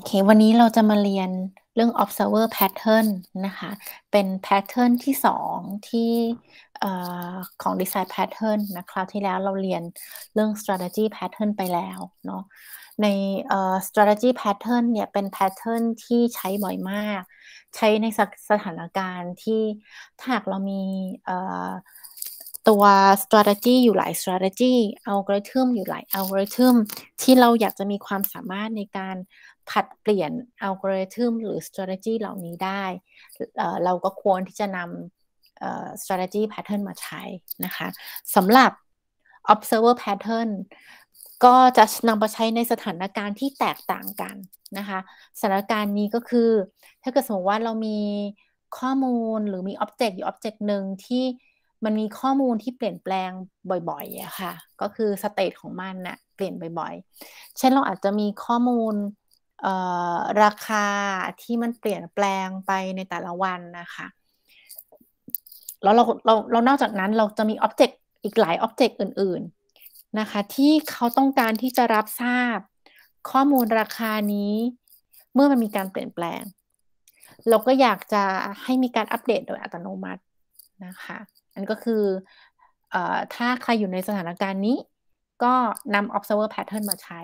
โอเค วันนี้เราจะมาเรียนเรื่อง observer pattern นะคะ เป็น pattern ที่สองที่ของ design pattern นะคราวที่แล้วเราเรียนเรื่อง strategy pattern ไปแล้วเนาะ ใน strategy pattern เนี่ยเป็น pattern ที่ใช้บ่อยมาก ใช้ในสสถานการณ์ที่ถ้าหากเรามีตัว strategy อยู่หลาย strategy algorithm อยู่หลาย algorithm ที่เราอยากจะมีความสามารถในการผัดเปลี่ยนอัลกอริทึมหรือ strategy เหล่านี้ได้ เราก็ควรที่จะนำ strategy pattern มาใช้นะคะสำหรับ observer pattern ก็จะนำมาใช้ในสถานการณ์ที่แตกต่างกันนะคะสถานการณ์นี้ก็คือถ้าเกิดสมมติว่าเรามีข้อมูลหรือมีอ็อบเจกต์อยู่อ็อบเจกต์หนึ่งที่ มันมีข้อมูลที่เปลี่ยนแปลงบ่อยๆอะค่ะก็คือสเตตของมันนะ่ะเปลี่ยนบ่อยๆ เช่นเราอาจจะมีข้อมูลราคาที่มันเปลี่ยนแปลงไปในแต่ละวันนะคะ แล้วเราเราเรานอกจากนั้นเราจะมีอ็อบเจกต์อีกหลายอ็อบเจกต์อื่นๆ นะคะ ที่เขาต้องการที่จะรับทราบข้อมูลราคานี้เมื่อมันมีการเปลี่ยนแปลง เราก็อยากจะให้มีการอัปเดตโดยอัตโนมัตินะคะ อันก็คืออถ้าใครอยู่ในสถานการณ์นี้ก็นำ observer pattern มาใช้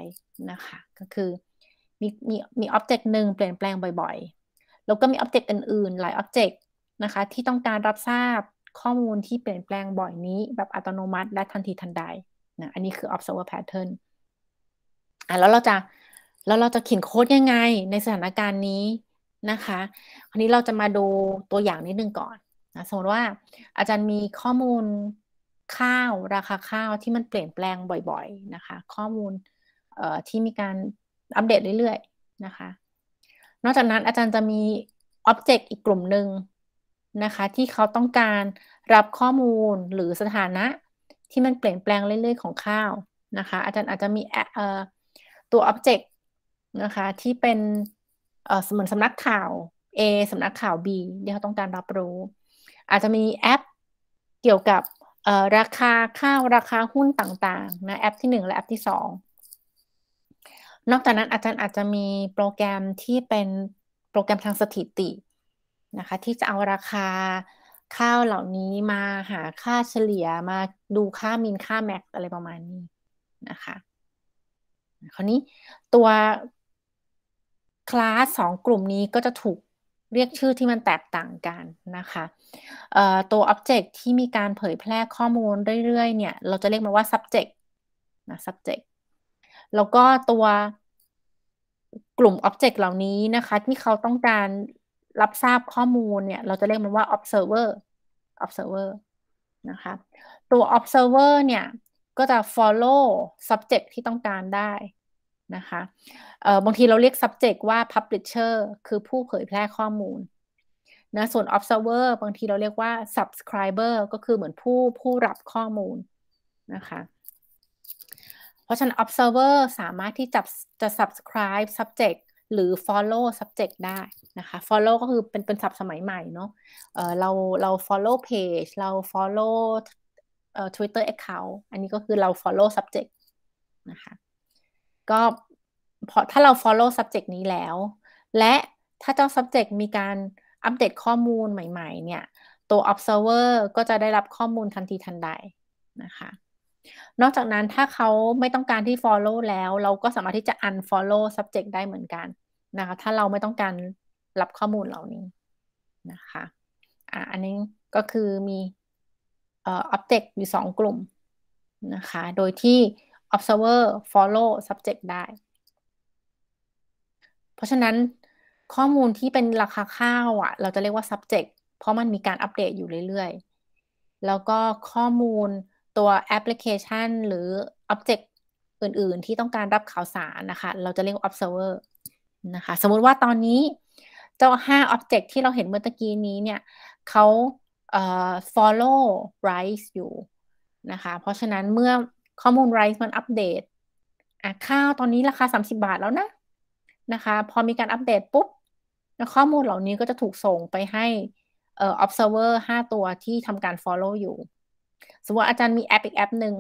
นะคะ ก็คือมีมีมีอ็อบเจกต์หนึ่งเปลี่ยนแปลงบ่อย ๆ แล้วก็มีอ็อบเจกต์อื่นๆ หลายอ็อบเจกต์นะคะ ที่ต้องการรับทราบข้อมูลที่เปลี่ยนแปลงบ่อยนี้ แบบอัตโนมัติ และทันทีทันใดนะ อันนี้คือ observer pattern อ่ะแล้วเราจะ แล้วเราจะเขียนโค้ดยังไง ในสถานการณ์นี้นะคะ คราวนี้เราจะมาดูตัวอย่างนิดนึงก่อนนะสมมติว่าอาจารย์มีข้อมูลข้าวราคาข้าวที่มันเปลี่ยนแปลงบ่อยๆนะคะข้อมูลที่มีการอัปเดตเรื่อยๆนะคะ นอกจากนั้นอาจารย์จะมีอ็อบเจกต์อีกกลุ่มหนึ่งนะคะ ที่เขาต้องการรับข้อมูลหรือสถานะที่มันเปลี่ยนแปลงเรื่อยๆ ของข้าวนะคะอาจารย์อาจจะมีตัวอ็อบเจกต์นะคะ ที่เป็นเหมือนสำนักข่าว A สำนักข่าว B ที่เขาต้องการรับรู้ อาจจะมีแอปเกี่ยวกับราคาข้าวราคาหุ้นต่างๆนะแอปที่ 1 และแอปที่นอกจากนั้นอาจารย์อาจจะมีโปรแกรมที่เป็นโปรแกรมทางสถิติ นะคะ ที่จะเอาราคาข้าวเหล่านี้มาหาค่าเฉลี่ยมาดูค่ามินค่าแม็กอะไรประมาณนี้ นะคะคราวนี้ตัว คลาสสองกลุ่มนี้ก็จะถูกเรียกชื่อที่มันแตกต่างกันนะคะตัวออ็บเจกต์ที่มีการเผยแพร่ข้อมูลเรื่อยๆ เนี่ย เราจะเรียกมันว่า subject นะ subject แล้วก็ตัวกลุ่มออ็บเจกต์เหล่านี้นะคะ ที่เขาต้องการรับทราบข้อมูลเนี่ย เราจะเรียกมันว่า observer observer นะคะตัว observer เนี่ย ก็จะ follow subject ที่ต้องการได้นะคะ บางทีเราเรียก subject ว่า publisher คือผู้เผยแพร่ข้อมูลนะส่วน observer บางทีเราเรียกว่า subscriber ก็คือเหมือนผู้ผู้รับข้อมูลนะคะเพราะฉะนั้น observer สามารถที่จะจะ subscribe subject หรือ follow subject ได้นะคะ follow ก็คือเป็น เป็นศัพท์สมัยใหม่เนาะเเราเรา follow page เรา follow เอ่อ Twitter account อันนี้ก็คือเรา follow subject นะคะ ก็พอถ้าเรา follow subject นี้แล้ว และถ้าเจ้า subject มีการอัปเดตข้อมูลใหม่ๆเนี่ย ตัว observer ก็จะได้รับข้อมูลทันทีทันใดนะคะนอกจากนั้นถ้าเขาไม่ต้องการที่ follow แล้วเราก็สามารถที่จะ unfollow subject ได้เหมือนกันนะคะถ้าเราไม่ต้องการรับข้อมูลเหล่านี้นะคะอ่ะอันนี้ก็คือมีเอ่อ object อยู่ 2 กลุ่มนะคะโดยที่ observer follow subject ได้ เพราะฉะนั้นข้อมูลที่เป็นราคาข้าวอะ่ะเราจะเรียกว่า subject เพราะมันมีการอัปเดตอยู่เรื่อย ๆ แล้วก็ข้อมูลตัวแอปพลิเคชันหรือออบเจกต์อื่น ๆ ที่ต้องการรับข่าวสารนะคะ เราจะเรียก observer นะคะ สมมติว่าตอนนี้เจ้า5 object ที่เราเห็นเมื่อกี้นี้เนี่ยเขาเอ่อ follow rise อยู่นะคะ เพราะฉะนั้นเมื่อข้อมูล rise มันอัปเดตอ่ะข้าวตอนนี้ราคา 30 บาทแล้วนะ นะคะ พอมีการอัปเดตปุ๊บ ข้อมูลเหล่านี้ก็จะถูกส่งไปให้เอ่อ observer 5 ตัวที่ทำการ follow อยู่สมมติว่าอาจารย์มีแอปอีกแอปหนึ่ง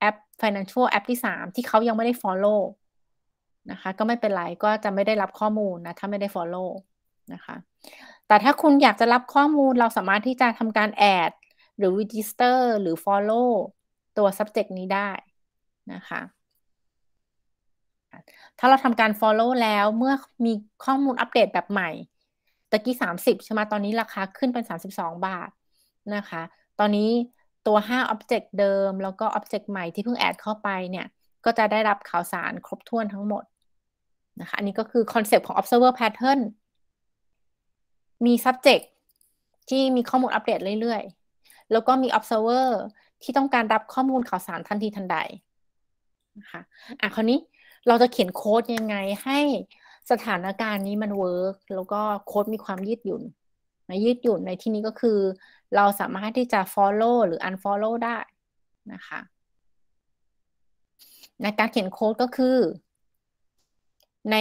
แอป financial แอปที่สามที่เขายังไม่ได้ follow นะคะก็ไม่เป็นไรก็จะไม่ได้รับข้อมูลนะ ถ้าไม่ได้ follow นะคะแต่ถ้าคุณอยากจะรับข้อมูลเราสามารถที่จะทำการแอดหรือ register หรือ follow ตัว subject นี้ได้นะคะ ถ้าเราทำการ follow แล้วเมื่อมีข้อมูลอัปเดตแบบใหม่ ตะกี้ 30ใช่ไหมตอนนี้ราคาขึ้นเป็น 32 บาทนะคะ ตอนนี้ตัว 5 Object เดิม แล้วก็ Object ใหม่ ที่เพิ่งแอด เข้าไป เนี่ย ก็จะได้รับข่าวสารครบถ้วนทั้งหมด นะคะ อันนี้ก็คือ คอนเซปต์ของ observer pattern มี subject ที่มีข้อมูลอัปเดตเรื่อยๆ แล้วก็มี observer ที่ต้องการรับข้อมูลข่าวสารทันทีทันใด นะคะ อ่ะ คราวนี้เราจะเขียนโค้ดยังไงให้สถานการณ์นี้มันเวิร์ก แล้วก็โค้ดมีความยืดหยุ่นนะยืดหยุ่นในที่นี้ก็คือเราสามารถที่จะ follow หรือ unfollow ได้นะคะ ในะการเขียนโค้ดก็คือ ใน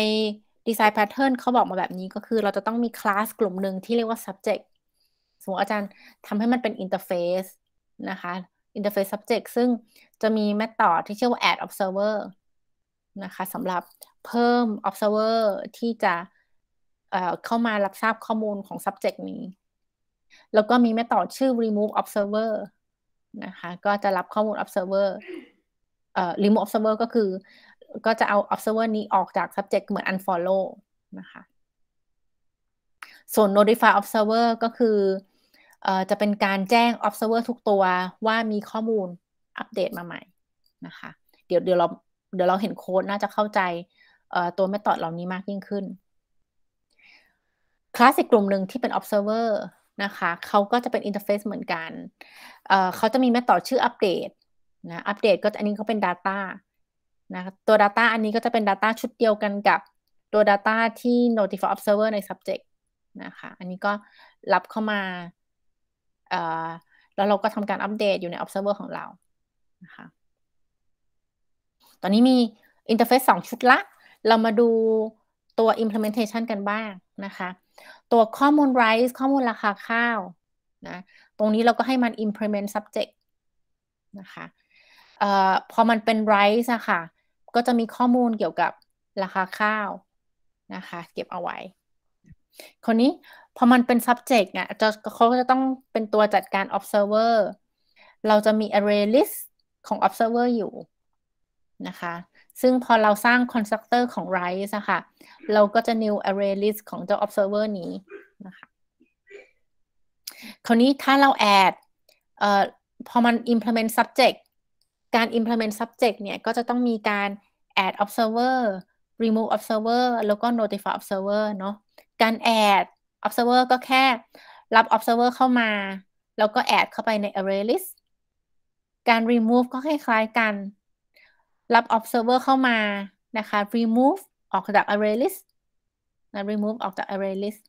ดีไซน์แพทเทิร์นเขาบอกมาแบบนี้ก็คือเราจะต้องมีคลาสกลุ่มหนึ่งที่เรียกว่า subject สมมติอาจารย์ทำให้มันเป็น interface นะคะ interface subject ซึ่งจะมีแมทต่อที่เชื่อว่า add observer นะคะสำหรับเพิ่ม observer ที่จะเข้ามารับทราบข้อมูลของ subject นี้ แล้วก็มีแม่ต่อชื่อ remove observer นะคะ ก็จะรับข้อมูล observer เอ่อ remove observer ก็คือก็จะเอา observer นี้ออกจาก subject เหมือน unfollow นะคะ ส่วน notify observer ก็คือ เอ่อ จะเป็นการแจ้ง observer ทุกตัวว่ามีข้อมูลอัปเดตมาใหม่นะคะ เดี๋ยวเดี๋ยวเราเดี๋ยวเราเห็นโค้ดน่าจะเข้าใจตัวเมธอดเหล่านี้มากยิ่งขึ้นคลาสสิกกลุ่มหนึ่งที่เป็น observer นะคะ เขาก็จะเป็นอินเทอร์เฟซเหมือนกันเเขาจะมีแม่ต่อชื่ออัปเดตนะอัปเดตก็อันนี้ก็เป็น Data นะตัว Data อันนี้ก็จะเป็น Data ชุดเดียวกันกับตัว Data ที่ Notify Observer ใน Subject นะคะ อันนี้ก็รับเข้ามา แล้วเราก็ทำการอัปเดตอยู่ใน Observer ของเรานะคะตอนนี้มีอินเทอร์เฟซสองชุดละ เรามาดูตัว implementation กันบ้างนะคะตัวข้อมูล r i c e ข้อมูลราคาข้าวนะตรงนี้เราก็ให้มัน implement subject นะคะเอ่อพอมันเป็น r i c e อะค่ะก็จะมีข้อมูลเกี่ยวกับราคาข้าวนะคะเก็บเอาไว้คนนี้พอมันเป็น subject เนี่ยจะเขาจะต้องเป็นตัวจัดการ observer เราจะมี array list ของ observer อยู่นะคะซึ่งพอเราสร้าง constructor ของ rise อะค่ะ เราก็จะ new array list ของเจ้า observer นี้นะคะ คราวนี้ถ้าเรา add เอ่อ พอมัน implement subject การ implement subject เนี่ยก็จะต้องมีการ add observer remove observer แล้วก็ notify observer เนาะ การ add observer ก็แค่ รับ observer เข้ามา แล้วก็ add เข้าไปใน array list การ remove ก็คล้าย ๆ กันรับ observer เข้ามา นะคะ remove ออกจาก array list นะ remove ออกจาก array list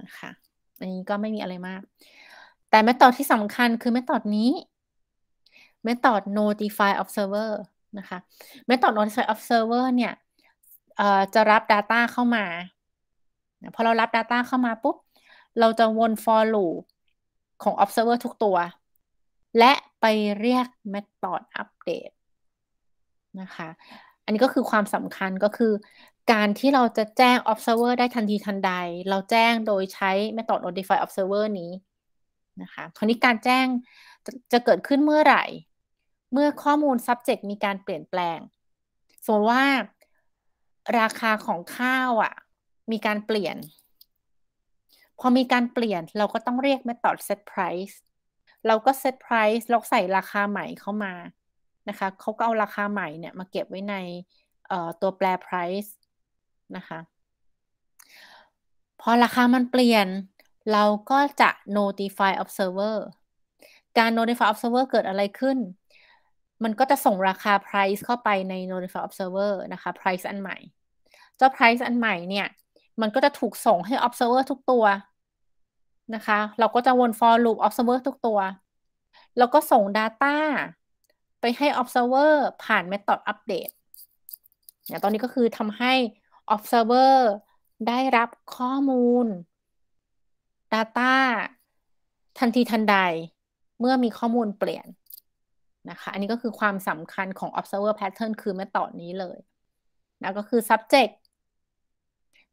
นะคะอันนี้ก็ไม่มีอะไรมาก แต่ method ที่สำคัญคือ method นี้ method notify observer นะคะ method notify observer เนี่ยจะรับ data เข้ามาพอเรารับ data เข้ามาปุ๊บเราจะวน for loop ของ observer ทุกตัว และไปเรียก method update นะคะ อันนี้ก็คือความสำคัญก็คือการที่เราจะแจ้ง observer ได้ทันทีทันใด เราแจ้งโดยใช้ method notify observer นี้นะคะคราวนี้การแจ้งจะจะเกิดขึ้นเมื่อไหร่ เมื่อข้อมูล subject มีการเปลี่ยนแปลง สมมติว่าราคาของข้าวอะ่ะมีการเปลี่ยน พอมีการเปลี่ยนเราก็ต้องเรียก method set price เราก็ set price ็อกใส่ราคาใหม่เข้ามานะคะเขาก็เอาราคาใหม่เนี่ยมาเก็บไว้ในตัวแปร price นะคะ พอราคามันเปลี่ยน เราก็จะ notify observer การ notify observer เกิดอะไรขึ้น มันก็จะส่งราคา price เข้าไปใน notify observer นะคะ price อันใหม่ เจ้า price อันใหม่เนี่ย มันก็จะถูกส่งให้ observer ทุกตัวนะคะ เราก็จะวน for loop observer ทุกตัว แล้วก็ส่ง data ไปให้ observer ผ่าน method update นยตอนนี้ก็คือทำให้ observer ได้รับข้อมูล data ทันทีทันใด เมื่อมีข้อมูลเปลี่ยนนะคะ อันนี้ก็คือความสำคัญของ observer pattern คือเม h อดนี้เลย แล้วก็คือ subject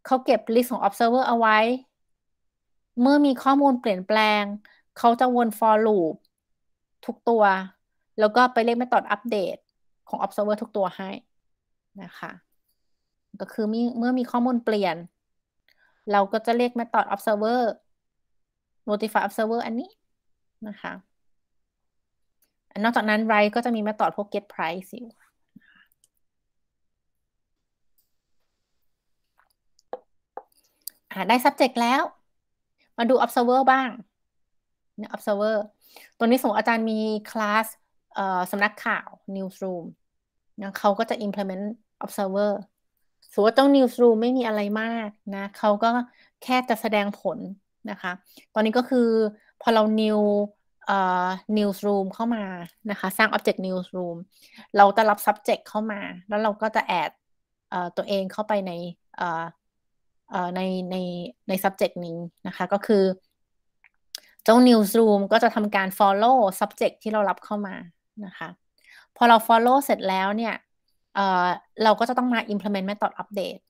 เขาเก็บ list ของ observer เอาไว้ เมื่อมีข้อมูลเปลี่ยนแปลง เขาจะวน for loop ทุกตัวแล้วก็ไปเรียกม่ตอดอัปเดตของ observer ทุกตัวให้นะคะ ก็คือมีเมื่อมีข้อมูลเปลี่ยน เราก็จะเรียก m อดออ d observer notify observer อันนี้ นะคะ นอกจากนั้นไรก็จะมี m มทอด d พวก get price อยู่ได้ subject แล้วมาดู observer บ้าง observer ตัวนี้สมมติอาจารย์มีคลาสสำนักข่าว newsroom นะเขาก็จะ implement observer สมมติว่าต้อง newsroom ไม่มีอะไรมากนะเขาก็แค่จะแสดงผลนะคะ ตอนนี้ก็คือพอเรา new เอ newsroom เข้ามานะคะ สร้าง object newsroom เราจะรับ subject เข้ามา แล้วเราก็จะ add อตัวเองเข้าไปในในในใน subject นี้นะคะ ก็คือ เจ้า newsroom ก็จะทำการ follow subject ที่เรารับเข้ามานะคะ พอเรา follow เสร็จแล้วเนี่ยเเราก็จะต้องมา implement method update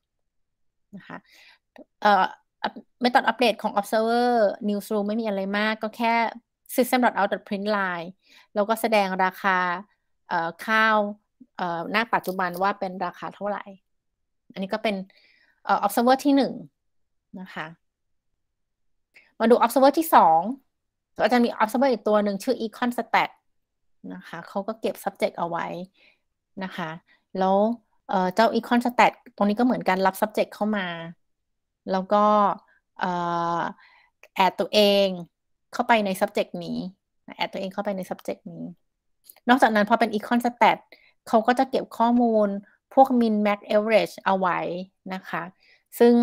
นะคะ method update ของ observer newsroom ไม่มีอะไรมาก ก็แค่ system.out.println i e แล้วก็แสดงราคาข้าวหน้าปัจจุบันว่าเป็นราคาเท่าไหร่ อันนี้ก็เป็น observer ที่หนึ่งนะคะ มาดู observer ที่สองอาจารย์มี observer อีกตัวหนึ่งชื่อ econ stat นะคะเขาก็เก็บ subject เอาไว้นะคะแล้วเจ้า econ stat ตรงนี้ก็เหมือนกันรับ subject เข้ามา แล้วก็แอดตัวเองเข้าไปใน subject นี้แอดตัวเองเข้าไปใน subject นี้ นอกจากนั้นพอเป็น econ stat เขาก็จะเก็บข้อมูลพวก min max average เอาไว้นะคะซึ่ง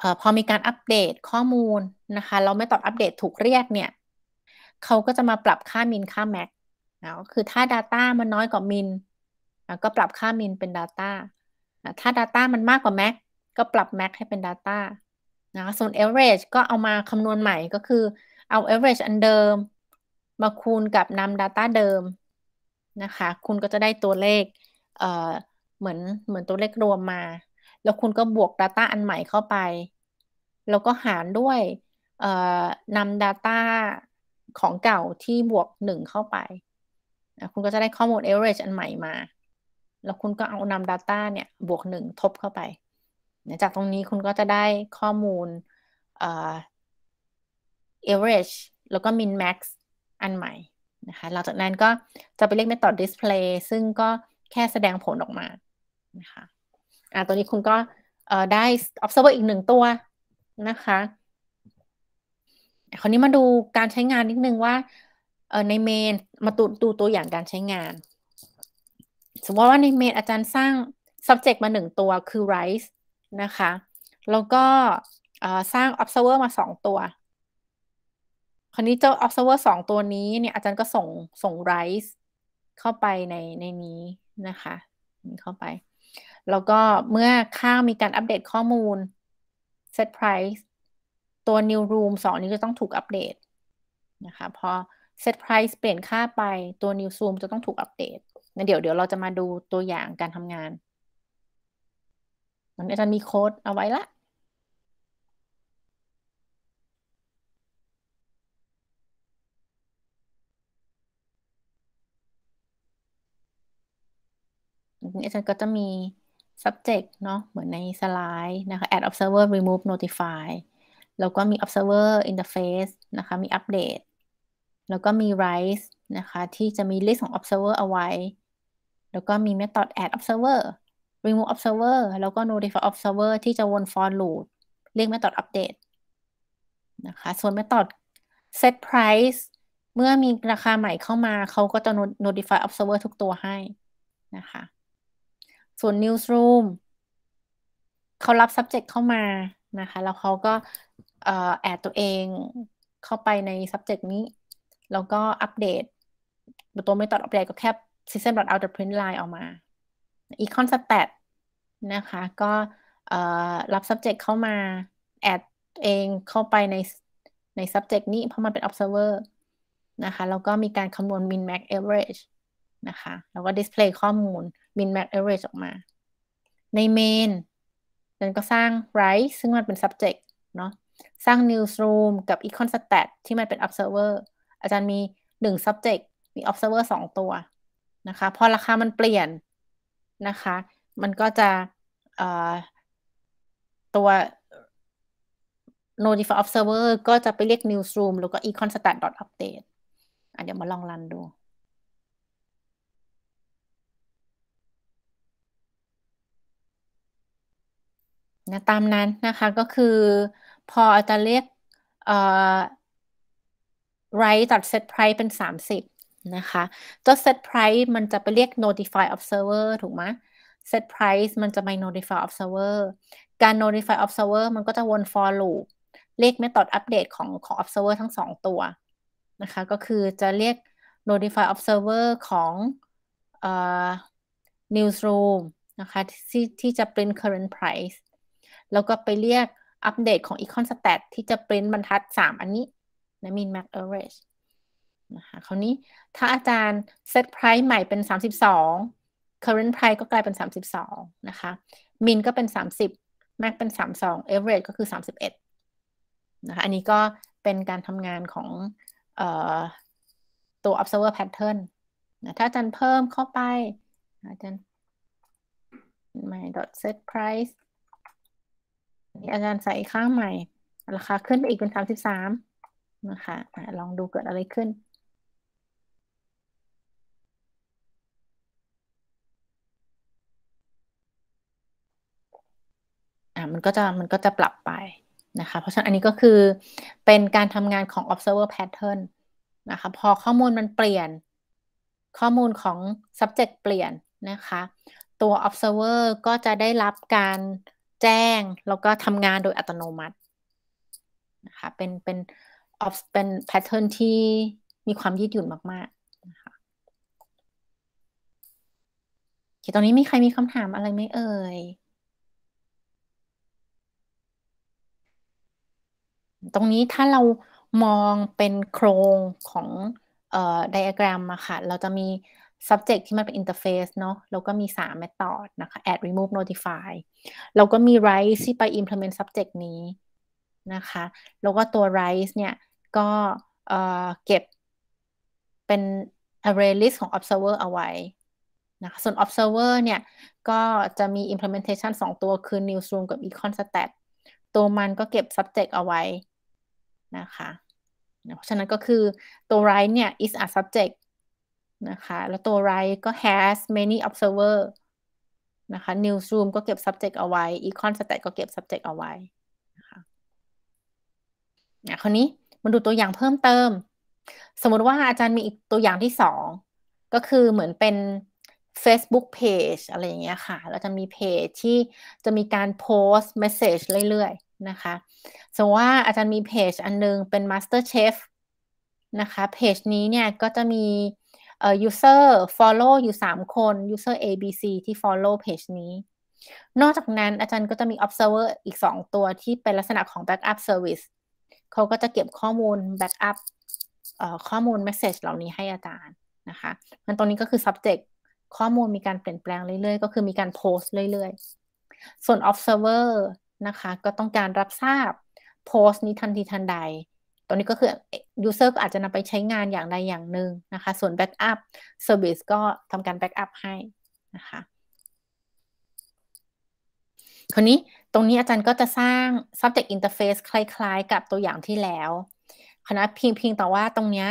อพอมีการอัปเดตข้อมูลนะคะเราไม่ตอบอัปเดตถูกเรียกเนี่ยเขาก็จะมาปรับค่ามินค่าแม็กนะก็คือถ้า Data มันน้อยกว่ามินนะก็ปรับค่ามินเป็น Data นะถ้า Data มันมากกว่าแม็กก็ปรับแม็กให้เป็น Data นะส่วน average ก็เอามาคำนวณใหม่ก็คือเอา average อันเดิม มาคูณกับนำ Data เดิมนะคะคุณก็จะได้ตัวเลขเอ่อเหมือนเหมือนตัวเลขรวมมา แล้วคุณก็บวก Data อันใหม่เข้าไปแล้วก็หารด้วยนำ Data ของเก่าที่บวกหนึ่งเข้าไป คุณก็จะได้ข้อมูล average อันใหม่มา แล้วคุณก็เอานำ Data เนี่ย บวกหนึ่งทบเข้าไป จากตรงนี้คุณก็จะได้ข้อมูลเออ average แล้วก็ min max อันใหม่นะคะหลังจากนั้นก็จะไปเรียก method display ซึ่งก็แค่แสดงผลออกมานะคะอ่าตัวนี้คุณก็ได้ observer อีกหนึ่งตัวนะคะคราวนี้มาดูการใช้งานนิดนึงว่าในเมนมาดูดูตัวอย่างการใช้งาน สมมติว่าในเมนอาจารย์สร้าง subject มาหนึ่งตัวคือ rice นะคะ แล้วก็สร้าง observer มาสองตัวคราวนี้เจ้า observer สองตัวนี้เนี่ยอาจารย์ก็ส่งส่ง rice เข้าไปในในนี้นะคะเข้าไปแล้วก็เมื่อข้ามีการอัปเดตข้อมูล set price ตัว new room สองนี้จะต้องถูกอัปเดตนะคะ พอ set price เปลี่ยนค่าไป ตัว new room จะต้องถูกอัปเดต เดี๋ยวเดี๋ยวเราจะมาดูตัวอย่างการทำงานมันอาจารย์มีโค้ดเอาไว้ละอาจารย์ก็จะมี subject เนาะเหมือนในสไลด์นะคะ add observer remove notify แล้วก็มี observer interface นะคะ มี update แล้วก็มี rise นะคะ ที่จะมี list ของ observer เอาไว้ แล้วก็มี method add observer remove observer แล้วก็ notify observer ที่จะวน for loop เรียก method update นะคะ ส่วน method set price เมื่อมีราคาใหม่เข้ามาเขาก็จะ notify observer ทุกตัวให้ นะคะ ส่วน newsroom เขารับ subject เข้ามา นะคะ แล้วเขาก็แอดตัวเองเข้าไปใน subject นี้ แล้วก็อัปเดต ตัวไม่ตอดอัปเดตก็แค่ system.out.print line ออกมา i c o n stat นะคะ ก็รับ subject เข้ามา แอดเองเข้าไปในใน subject นี้ เพราะมันเป็น observer นะคะแล้วก็มีการคำนวณ min max average นะคะ แล้วก็ display ข้อมูล min max average ออกมา ใน main นั้นก็สร้าง right ซึ่งมันเป็น subject เนาะสร้าง Newsroom กับ Econstat ที่มันเป็น Observer อาจารย์มี 1 subject มี Observer 2 ตัวนะคะ พอราคามันเปลี่ยนนะคะ มันก็จะตัว Notify Observer ก็จะไปเรียก Newsroom แล้วก็ Econstat update อเดี๋ยวมาลองรันดูนะตามนั้นนะคะก็คือพออัตราเลขเอ่รียกไรตัด set price เป็น 30 นะคะตัว set price มันจะไปเรียก notify observer ถูกไหม set p r i c e มันจะไป notify observer การ notify observer มันก็จะวน for loop เรียก method update ของของ observer ทั้งสองตัว นะคะ ก็คือจะเรียก notify observer ของเอ่อ newsroom นะคะ ที่ที่จะ print current price แล้วก็ไปเรียกอัปเดตของ Econstat ที่จะปริ้นบรรทัด 3 อันนี้นะมินแม็กเอเร e นะคะคราวนี้ถ้าอาจารย์ set p r i c e ใหม่เป็น 32 current price ก็กลายเป็น 32นะคะมินก็เป็น 30แม็กเป็น 32 average ก็คือ 31นะคะ อันนี้ก็เป็นการทำงานของตัว observer pattern นะถ้าอาจารย์เพิ่มเข้าไป อาจารย์ my dot set price อาจารย์ใส่ข้างใหม่ ราคาขึ้นไปอีกเป็นสามสิบสามนะคะลองดูเกิดอะไรขึ้นมันก็จะ มันก็จะปรับไปนะคะ เพราะฉะนั้นอันนี้ก็คือเป็นการทำงานของ observer pattern นะคะ พอข้อมูลมันเปลี่ยนข้อมูลของ subject เปลี่ยนนะคะ ตัว observer ก็จะได้รับการแจ้ง แล้วก็ทำงานโดยอัตโนมัติ นะคะ เป็น เป็นออฟเป็นแพทเทิร์นที่มีความยืดหยุ่นมากๆนะคะตอนนี้มีใครมีคำถามอะไรไหมเอ่ย ตรงนี้ถ้าเรามองเป็นโครงของเอ่อ ไดอะแกรมอะค่ะ เราจะมี subject ที่มันเป็น interface เนาะ แล้วก็มี 3 method นะคะ add remove notify แล้วก็มี rise ที่ไป implement subject นี้นะคะ แล้วก็ตัว rise เนี่ย ก็เเก็บ เป็น array list ของ observer เอาไว้นะคะส่วน observer เนี่ย ก็จะมี implementation 2 ตัว คือ newsroom กับ econ stat ตัวมันก็เก็บ subject เอาไว้นะคะ เพราะฉะนั้นก็คือตัว rise เนี่ย is a subject นะคะ แล้วตัวไ r i t ก็ has many observer นะคะ newsroom ก็เก็บ subject เอาไว้ econ stat ก็เก็บ subject เอาไว้นะคะคราวนี้มาดูตัวอย่างเพิ่มเติม สมมติว่าอาจารย์มีอีกตัวอย่างที่สองก็คือเหมือนเป็น Facebook Page อะไรอย่างเงี้ยค่ะเราจะมีเพจที่จะมีการโพสต์ e s s a g e เรื่อยๆนะคะสมมติว่าอาจารย์มีเพจอันนึงเป็น Master Chef นะคะเพจนี้เนี่ยก็จะมีเอ่อ user follow อยู่ 3 คน user A B C ที่ follow page นี้ นอกจากนั้น อาจารย์ก็จะมี observer อีก 2 ตัว ที่เป็น ลักษณะ ของ backup service เขาก็จะเก็บข้อมูล backup ข้อมูล message เหล่านี้ให้อาจารย์ นะคะมันตรงนี้ก็คือ subject ข้อมูลมีการเปลี่ยนแปลง เรื่อยๆ ก็คือมีการ โพสต์ เรื่อยๆ ส่วน observer นะคะ ก็ต้องการรับทราบ โพสต์นี้ทันทีทันใดรงนี้ก็คือ user ก็อาจจะนำไปใช้งานอย่างใดอย่างหนึ่งนะคะ ส่วน backup service ก็ทำการ backup ให้นะคะ คราวนี้ตรงนี้อาจารย์ก็จะสร้าง subject interface คล้าย ๆ กับตัวอย่างที่แล้วคณะเพียงเพียงแต่ว่าตรงนี้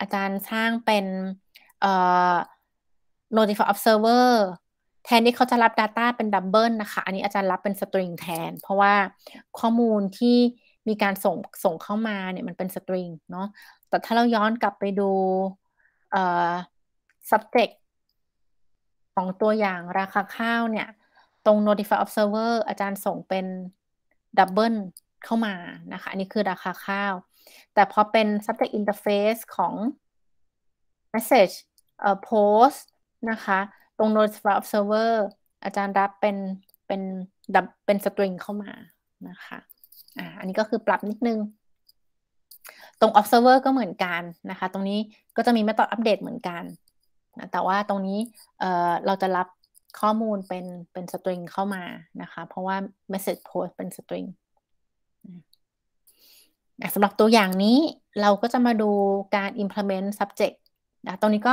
อาจารย์สร้างเป็น notify observer แทนที่เขาจะรับ Data เป็นดับเบิลนะคะ อันนี้อาจารย์รับเป็น string แทน เพราะว่าข้อมูลที่มีการส่งส่งเข้ามาเนี่ยมันเป็นสตริงเนาะแต่ถ้าเราย้อนกลับไปดูเอ่อ subject ของตัวอย่างราคาข้าวเนี่ย ตรง notify observer อาจารย์ส่งเป็นดับเบิลเข้ามานะคะอันนี้คือราคาข้าว แต่พอเป็น subject interface ของ message เอ่อ post นะคะ ตรง notify observer อาจารย์รับเป็นเป็นดับเป็นสตริงเข้ามานะคะอันนี้ก็คือปรับนิดนึง ตรง observer ก็เหมือนกันนะคะ ตรงนี้ก็จะมี method update เหมือนกันแต่ว่าตรงนี้เราจะรับข้อมูลเป็นเป็นสตริงเข้ามานะคะ เพราะว่า message post เป็นสตริงสำหรับตัวอย่างนี้เราก็จะมาดูการ implement subject นะตรงนี้ก็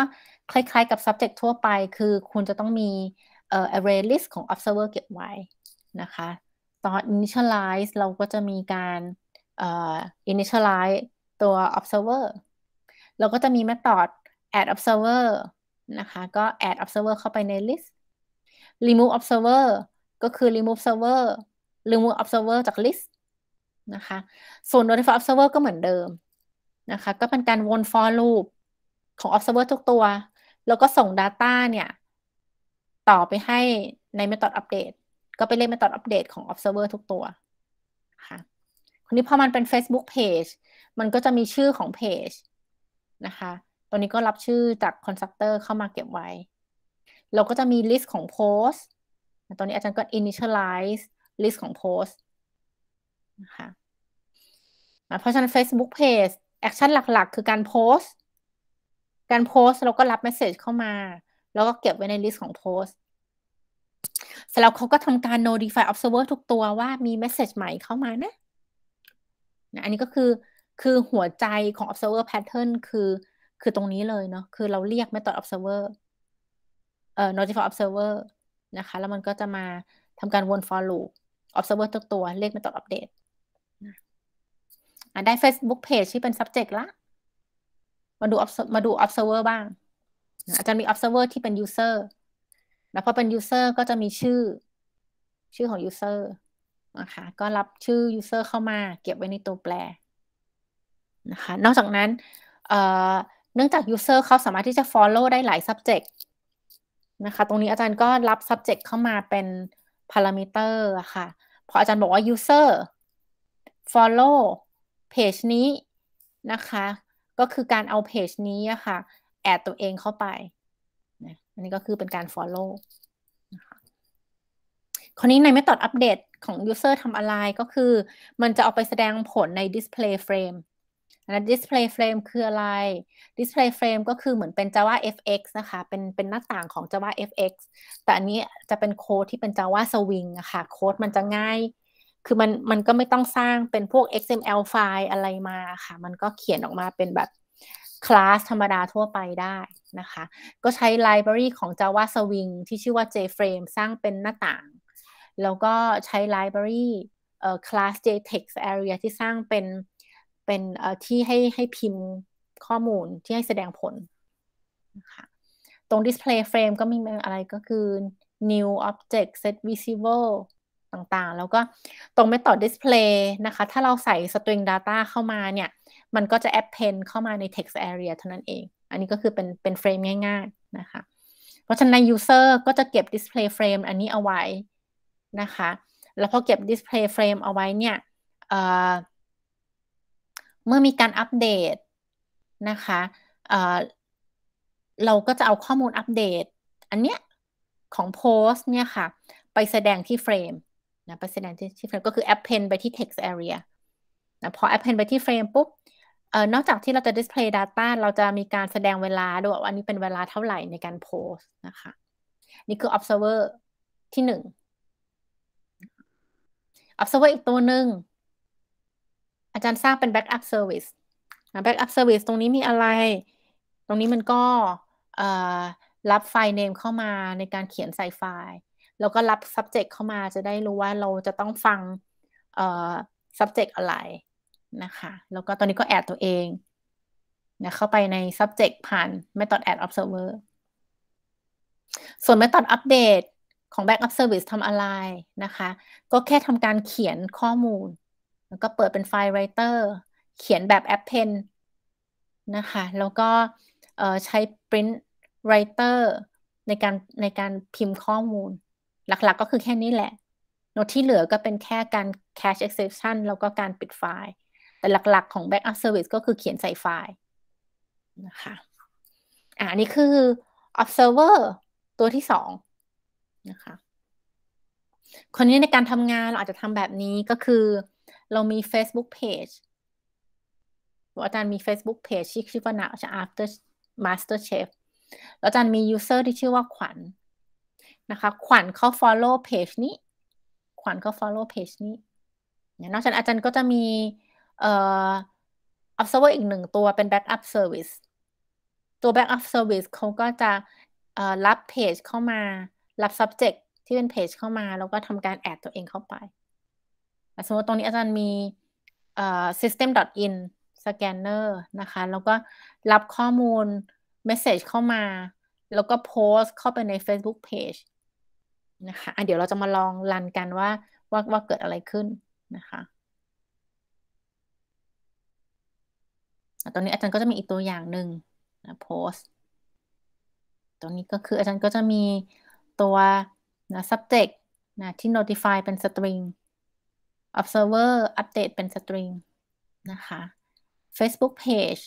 คล้ายๆกับ subject ทั่วไปคือคุณจะต้องมี array list ของ observer เก็บไว้นะคะอน initialize เราก็จะมีการ uh, initialize ตัว observer เราก็จะมี method add observer นะคะ ก็ add observer เข้าไปใน list remove observer ก็คือ remove server remove observer จาก list นะคะ ส่วน notify observer ก็เหมือนเดิม นะคะ ก็เป็นการวน for loop ของ observer ทุกตัว แล้วก็ส่ง data เนี่ย ต่อไปให้ใน method update ก็ไปเล่นเมธอดอัปเดตของ observer ทุกตัวค่ะคนนี้พอมันเป็น Facebook page มันก็จะมีชื่อของ page นะคะ ตัวนี้ก็รับชื่อจาก constructor เข้ามาเก็บไว้ เราก็จะมี list ของ post ตอนนี้อาจารย์ก็ initialize list ของ post นะคะ เพราะฉะนั้น Facebook page แอคชั่นหลักๆคือการโพสต์การโพสต์เราก็รับเมสเซจเข้ามา แล้วก็เก็บไว้ในลิสต์ของโพสต์เสร็จแล้วเขาก็ทำการ notify observer ทุกตัวว่ามี message ใหม่เข้ามานะนะ อันนี้ก็คือคือหัวใจของ observer pattern คือคือตรงนี้เลยเนาะ คือเราเรียก method observer เอ่อ notify observer นะคะ แล้วมันก็จะมาทำการวน for loop observer ทุกตัวเรียก method update ได้ Facebook page ที่เป็น subject ละ มาดูมาดู observer บ้าง อาจารย์มี observer ที่เป็น user แล้วพอเป็น user ก็จะมีชื่อชื่อของ user นะคะก็รับชื่อ user เข้ามาเก็บไว้ในตัวแปรนะคะนอกจากนั้นเนื่องจาก user เขาสามารถที่จะ follow ได้หลาย subject นะคะตรงนี้อาจารย์ก็รับ subject เข้ามาเป็น parameter อะค่ะพออาจารย์บอกว่า user follow page นี้นะคะก็คือการเอา page นี้ะค่ะแอดตัวเองเข้าไปนะอันนี้ก็คือเป็นการ follow นะคราวนี้ในเมธอดอัปเดตของ user ทำอะไรก็คือมันจะเอาไปแสดงผลใน display frame นะ display frame คืออะไร display frame ก็คือเหมือนเป็น java fx นะคะ เป็นเป็นหน้าต่างของ java fx แต่อันนี้จะเป็นโค้ดที่เป็น java swing นะคะ่ะ โค้ดมันจะง่าย คือมันมันก็ไม่ต้องสร้างเป็นพวก xml ไฟล์อะไรมาค่ะ มันก็เขียนออกมาเป็นแบบคลาสธรรมดาทั่วไปได้นะคะ ก็ใช้ไลบรารีของ Java Swing ที่ชื่อว่า JFrame สร้างเป็นหน้าต่าง แล้วก็ใช้ไลบรารีเอ่อคลาส JText Area ที่สร้างเป็นเป็นเอ่อที่ให้ให้พิมพ์ข้อมูลที่ให้แสดงผลนะคะตรง display frame ก็มีอะไรก็คือ new object set visible ต่างๆ แล้วก็ตรง m ม่ต่อ display นะคะ ถ้าเราใส่ string data เข้ามาเนี่ยมันก็จะ append เข้ามาใน text area เท่านั้นเอง อันนี้ก็คือเป็นเป็นเฟรมง่าย ๆ นะคะ เพราะฉะนั้น user ก็จะเก็บ display frame อันนี้เอาไว้ นะคะ แล้วพอเก็บ display frame เอาไว้เนี่ย เมื่อมีการอัปเดตนะคะเเราก็จะเอาข้อมูลอัปเดตอันเนี้ยของโพสต์เนี่ยค่ะ ไปแสดงที่เฟรมนะ ไปแสดงที่เฟรมก็คือ append ไปที่ text area นะพอ append ไปที่เฟรมปุ๊บเอ่อนอกจากที่เราจะ display data เราจะมีการแสดงเวลา ด้วยว่านี้เป็นเวลาเท่าไหร่ในการโพสนะคะ นี่คือ observer ที่หนึ่ง observer อีกตัวหนึ่งอาจารย์สร้างเป็น backup service backup service ตรงนี้มีอะไร ตรงนี้มันก็รับไฟล์ name เข้ามาในการเขียนใส่ไฟล์ แล้วก็รับ subject เข้ามาจะได้รู้ว่าเราจะต้องฟัง subject อะไรนะคะแล้วก็ตอนนี้ก็แอดตัวเองนะเข้าไปใน subject ผ่าน method add observer ส่วน method update ของ backup service ทำอะไรนะคะก็แค่ทำการเขียนข้อมูล แล้วก็เปิดเป็นไฟล์ writer เขียนแบบ app pen นะคะแล้วก็ใช้ print writer ในการในการพิมพ์ข้อมูล หลักๆก็คือแค่นี้แหละ โน้ตที่เหลือก็เป็นแค่การ cache exception แล้วก็การปิดไฟล์แต่หลักๆของ Backup Service ก็คือเขียนใส่ไฟล์นะคะอ่านี่คือ observer ตัวที่สองนะคะ คนนี้ในการทำงานเราอาจจะทำแบบนี้ก็คือเรามี Facebook Page อาจารย์มี Facebook Page ที่ชื่อว่านาจะ after master chef แล้วอาจารย์มี user ที่ชื่อว่าขวัญนะคะขวัญเขา follow page นี้ ขวัญเขา follow page นี้ นอกจากอาจารย์ก็จะมีเอ่อ observer อีกหนึ่งตัวเป็น backup service ตัว backup service เขาก็จะรับเพจเข้ามา รับ subject ที่เป็นเพจเข้ามา แล้วก็ทำการแอดตัวเองเข้าไปสมมติตรงนี้อาจารย์มี system.in scanner นะคะ แล้วก็รับข้อมูล message เข้ามา แล้วก็โพสเข้าไปใน Facebook page นะคะะเดี๋ยวเราจะมาลองรันกันว่าว่าว่าเกิดอะไรขึ้นนะคะตอนนี้อาจารย์ก็จะมีอีกตัวอย่างหนึ่งนะโพสตัวนี้ก็คืออาจารย์ก็จะมีตัวนะ subject นะที่ notify เป็น string observer update เป็น string นะคะ Facebook page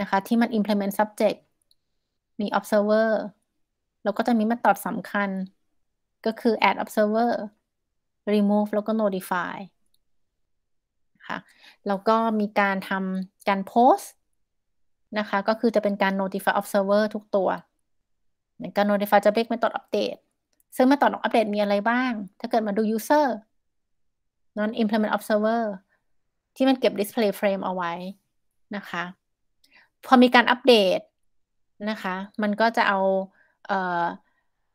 นะคะที่มัน implement subject มี observer แล้วก็จะมีมาตอบสำคัญก็คือ add observer remove แล้วก็ notify ค่ะแล้วก็มีการทำการโพสนะคะ ก็คือจะเป็นการ notify observer ทุกตัว การ notify จะเรียกมาตอดอัปเดต ซึ่งมาตอดอัปเดตมีอะไรบ้าง ถ้าเกิดมาดู user ั o น implement observer ที่มันเก็บ display frame เอาไว้นะคะ พอมีการอัปเดตนะคะ มันก็จะเอาเ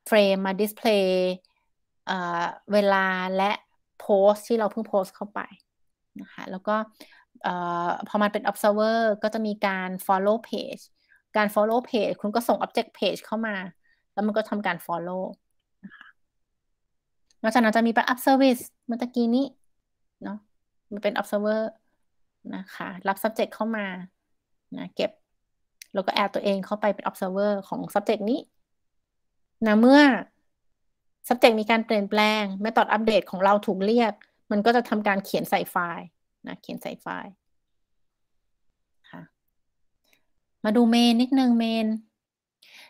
ฟรมมา display เวลาและโพสที่เราเพิ่งโพสเข้าไปนะคะแล้วก็พอมันเป็น observer ก็จะมีการ follow page การ follow page คุณก็ส่ง object page เข้ามา แล้วมันก็ทำการ follow นะคะนอกจากนั้นจะมีปรน up service เมื่อกี้นี้เนาะมันเป็น observer นะคะ รับ subject เข้ามานะเก็บ แล้วก็แอดตัวเองเข้าไปเป็น observer ของ subject นี้นะเมื่อ subject มีการเปลี่ยนแปลง method update ของเราถูกเรียกมันก็จะทำการเขียนใส่ไฟล์นะเขียนใส่ไฟล์ค่ะมาดูเมนนิดนึงเมน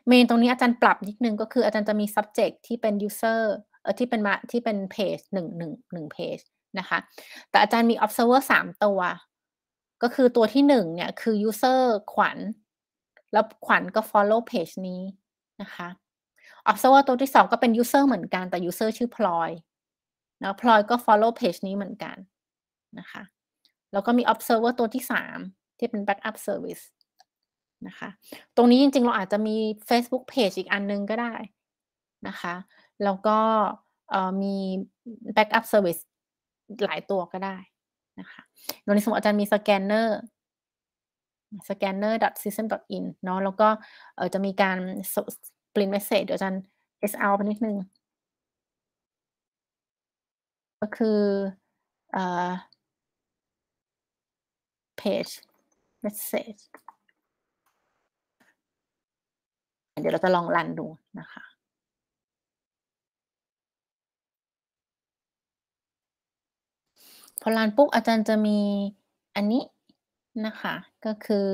เมนตรงนี้อาจารย์ปรับนิดนึง ก็คืออาจารย์จะมี subject ที่เป็น user เออที่เป็นมาที่เป็น page หนึ่งหนึ่งหนึ่ง page นะคะแต่อาจารย์มี observer สามตัว ก็คือตัวที่หนึ่งเนี่ยคือ user ขวัญแล้วขวัญก็ follow page นี้นะคะ observer ตัวที่สองก็เป็น user เหมือนกันแต่ user ชื่อพลอยนะพลอยก็ follow page นี้เหมือนกัน นะคะ แล้วก็มี observer ตัวที่ 3 ที่เป็น backup service นะคะ ตรงนี้จริงๆ เราอาจจะมี Facebook page อีกอันนึงก็ได้ นะคะ แล้วก็มี backup service หลายตัวก็ได้นะคะรงนในสมติอาจารย์มีสแกนเนอร์ scanner.system.in เนาะแล้วก็จะมีการ print message เดี๋ยวอาจารย์ SL ไปนิดนึงก็คือเพจเม message เดี๋ยวเราจะลองรันดูนะคะ พอรันปุ๊บอาจารย์จะมีอันนี้นะคะ ก็คือ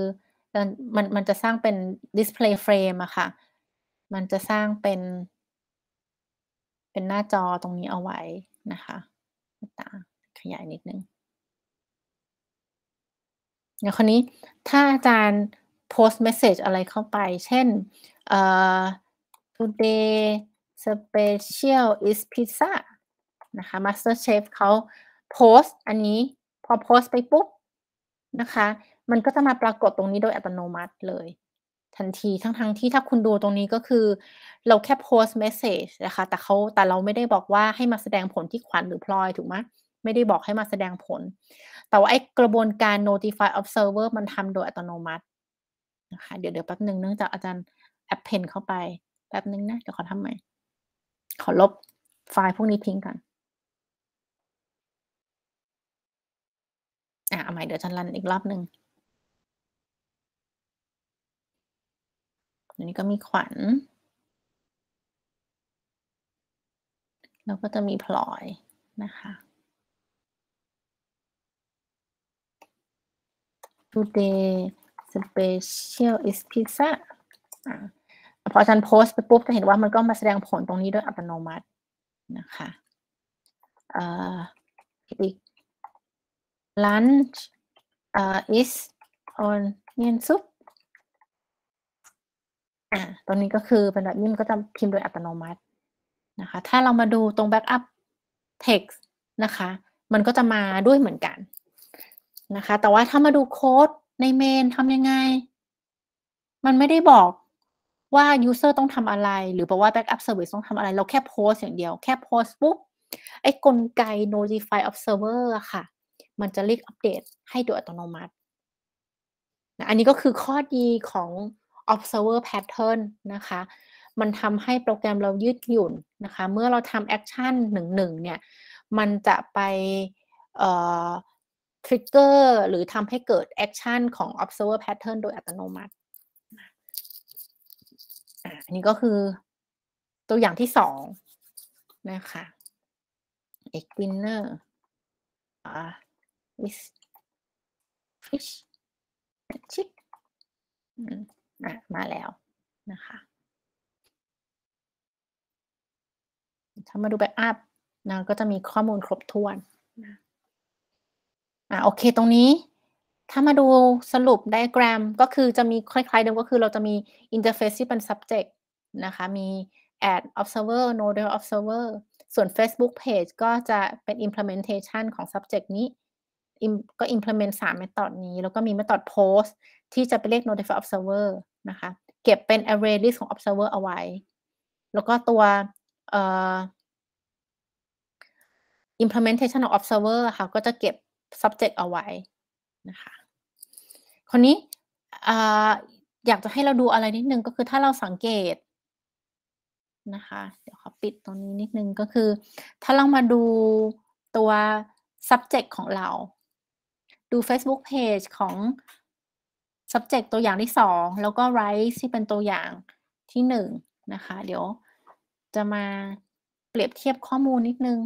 มันมันจะสร้างเป็น display frame อะคะ่ะมันจะสร้างเป็นเป็นหน้าจอตรงนี้เอาไว้นะคะตาขยายนิดนึงแล้วคนนี้ ถ้าอาจารย์โพสต์เมสเซจอะไรเข้าไปเช่น today special is pizza นะคะ master chef เขาโพสต์อันนี้ พอโพสต์ไปปุ๊บ นะคะ มันก็จะมาปรากฏตรงนี้โดยอัตโนมัติเลยทันทีทั้งๆทที่ถ้าคุณดูตรงนี้ก็คือเราแค่โพสต์เมสเซจนะคะแต่เขาแต่เราไม่ได้บอกว่าให้มาแสดงผลที่ขวัญหรือพลอยถูกไหมไม่ได้บอกให้มาแสดงผล แต่ว่าไอ้กระบวนการ notify observer มันทำโดยอัตโนมัตินะคะเดี๋ยวเดี๋ยวแป๊บหนึ่งเนื่องจากอาจารย์แอปเพนเข้าไปแป๊บหนึ่งนะ เดี๋ยวขอทำใหม่ ขอลบไฟล์พวกนี้ทิ้งกันอ่ะเอาใหม่เดี๋ยวฉันรันอีกรอบหนึ่งอันนี้ก็มีขวัญแล้วก็จะมีพลอย นะคะทูเดย์สเปเชียลอิสพิซ่าพออาจารย์โพสต์ไปปุ๊บจะเห็นว่ามันก็มาแสดงผลตรงนี้ด้วยอัตโนมัติ นะคะอีก lunch uh, is onion soup ่ตัวนี้ก็คือเป็นแบบนี้มันก็จะพิมพ์โดยอัตโนมัตินะคะถ้าเรามาดูตรง Backup Text นะคะมันก็จะมาด้วยเหมือนกันนะคะแต่ว่าถ้ามาดูโค้ดในเมนทำยังไง มันไม่ได้บอกว่า User ต้องทำอะไรหรือบอกว่า Backup Service ต้องทำอะไร เราแค่โพสอย่างเดียวแค่โพสปุ๊บไอ้กลไก Notify Observer ค่ะ มันจะเรียกอัปเดตให้โดยอัตโนมัตินะอันนี้ก็คือข้อดีของ observer pattern นะคะ มันทำให้โปรแกรมเรายืดหยุ่นนะคะ เมื่อเราทำแอคชั่นหนึ่งหนึ่งเนี่ย มันจะไป trigger หรือทำให้เกิดแอคชั่นของ observer pattern โดยอัตโนมัติ อันนี้ก็คือตัวอย่างที่สองนะคะ egg winner i fish chick อ่ะมาแล้วนะคะถ้ามาดูแบ็กอัพนะก็จะมีข้อมูลครบถ้วนอ่ะโอเค ตรงนี้ถ้ามาดูสรุปไดอะแกรมก็คือจะมีคล้ายๆเดิมก็คือเราจะมีอินเทอร์เฟซที่เป็น subject นะคะมี add observer nodal observer ส่วน Facebook page ก็จะเป็น implementation ของ subject นี้ก็ implement 3 method นี้ แล้วก็มี method post ที่จะไปเรียก notify observer นะคะ เก็บเป็น array list ของ observer เอาไว้ แล้วก็ตัว implementation ของ observer ค่ะก็จะเก็บ subject เอาไว้ นะคะคนนี้อยากจะให้เราดูอะไรนิดนึง ก็คือถ้าเราสังเกต นะคะ เดี๋ยวขอปิดตรงนี้นิดนึง ก็คือถ้าเรามาดูตัว subject ของเราดู Facebook Page ของ subject ตัวอย่างที่2แล้วก็ write ที่เป็นตัวอย่างที่1นะคะ เดี๋ยวจะมาเปรียบเทียบข้อมูลนิดนึง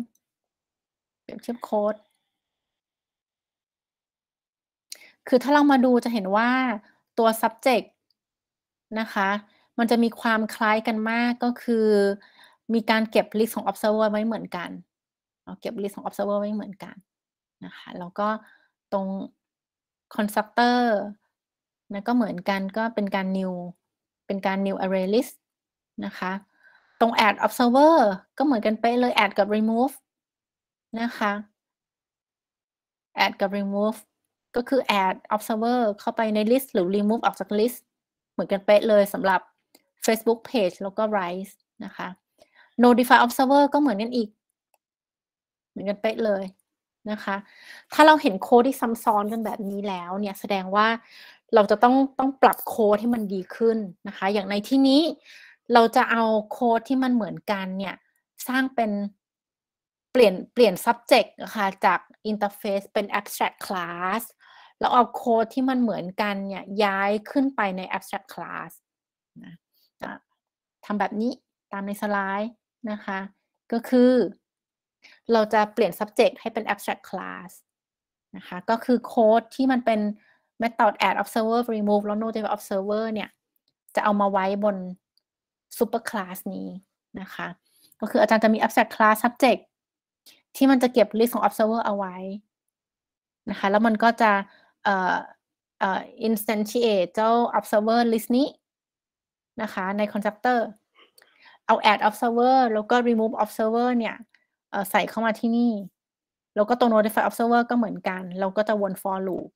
เปรียบเทียบโค้ด คือถ้าเรามาดูจะเห็นว่าตัว subject นะคะ มันจะมีความคล้ายกันมากก็คือมีการเก็บ list ของ observer ไว้เหมือนกัน เราเก็บ list ของ observer ไว้เหมือนกัน นะคะ แล้วก็ตรงคอนซัปเตอร์นะก็เหมือนกันก็เป็นการ new เป็นการ new array list นะคะตรง add observer ก็เหมือนกันไปเลย add กับ remove นะคะ add กับ remove ก็คือ add observer เข้าไปใน list หรือ remove ออกจาก list เหมือนกันเป๊ะเลยสำหรับ Facebook page แล้วก็ rise นะคะ notify observer ก็เหมือนกันอีก เหมือนกันเป๊ะเลยนะคะถ้าเราเห็นโค้ดที่ซ้ำซ้อนกันแบบนี้แล้วเนี่ยแสดงว่าเราจะต้องต้องปรับโค้ดให้มันดีขึ้นนะคะอย่างในที่นี้เราจะเอาโค้ดที่มันเหมือนกันเนี่ย สร้างเป็นเปลี่ยนเปลี่ยน subject นะคะจาก interface เป็น abstract class แล้วเอาโค้ดที่มันเหมือนกันเนี่ยย้ายขึ้นไปใน abstract class นะทำแบบนี้ตามในสไลด์นะคะก็คือเราจะเปลี่ยน subject ให้เป็น abstract class นะคะ ก็คือโค้ดที่มันเป็น method add observer remove แล้ว notify observer เนี่ย จะเอามาไว้บน super class นี้นะคะ ก็คืออาจารย์จะมี abstract class subject ที่มันจะเก็บ list ของ observer เอาไว้ นะคะ แล้วมันก็จะ instantiate เจ้า observer list นี้ นะคะ ใน constructor เอา add observer แล้วก็ remove observer เนี่ยใส่เข้ามาที่นี่แล้วก็ตัว notify observer ก็เหมือนกัน เราก็จะวน for loop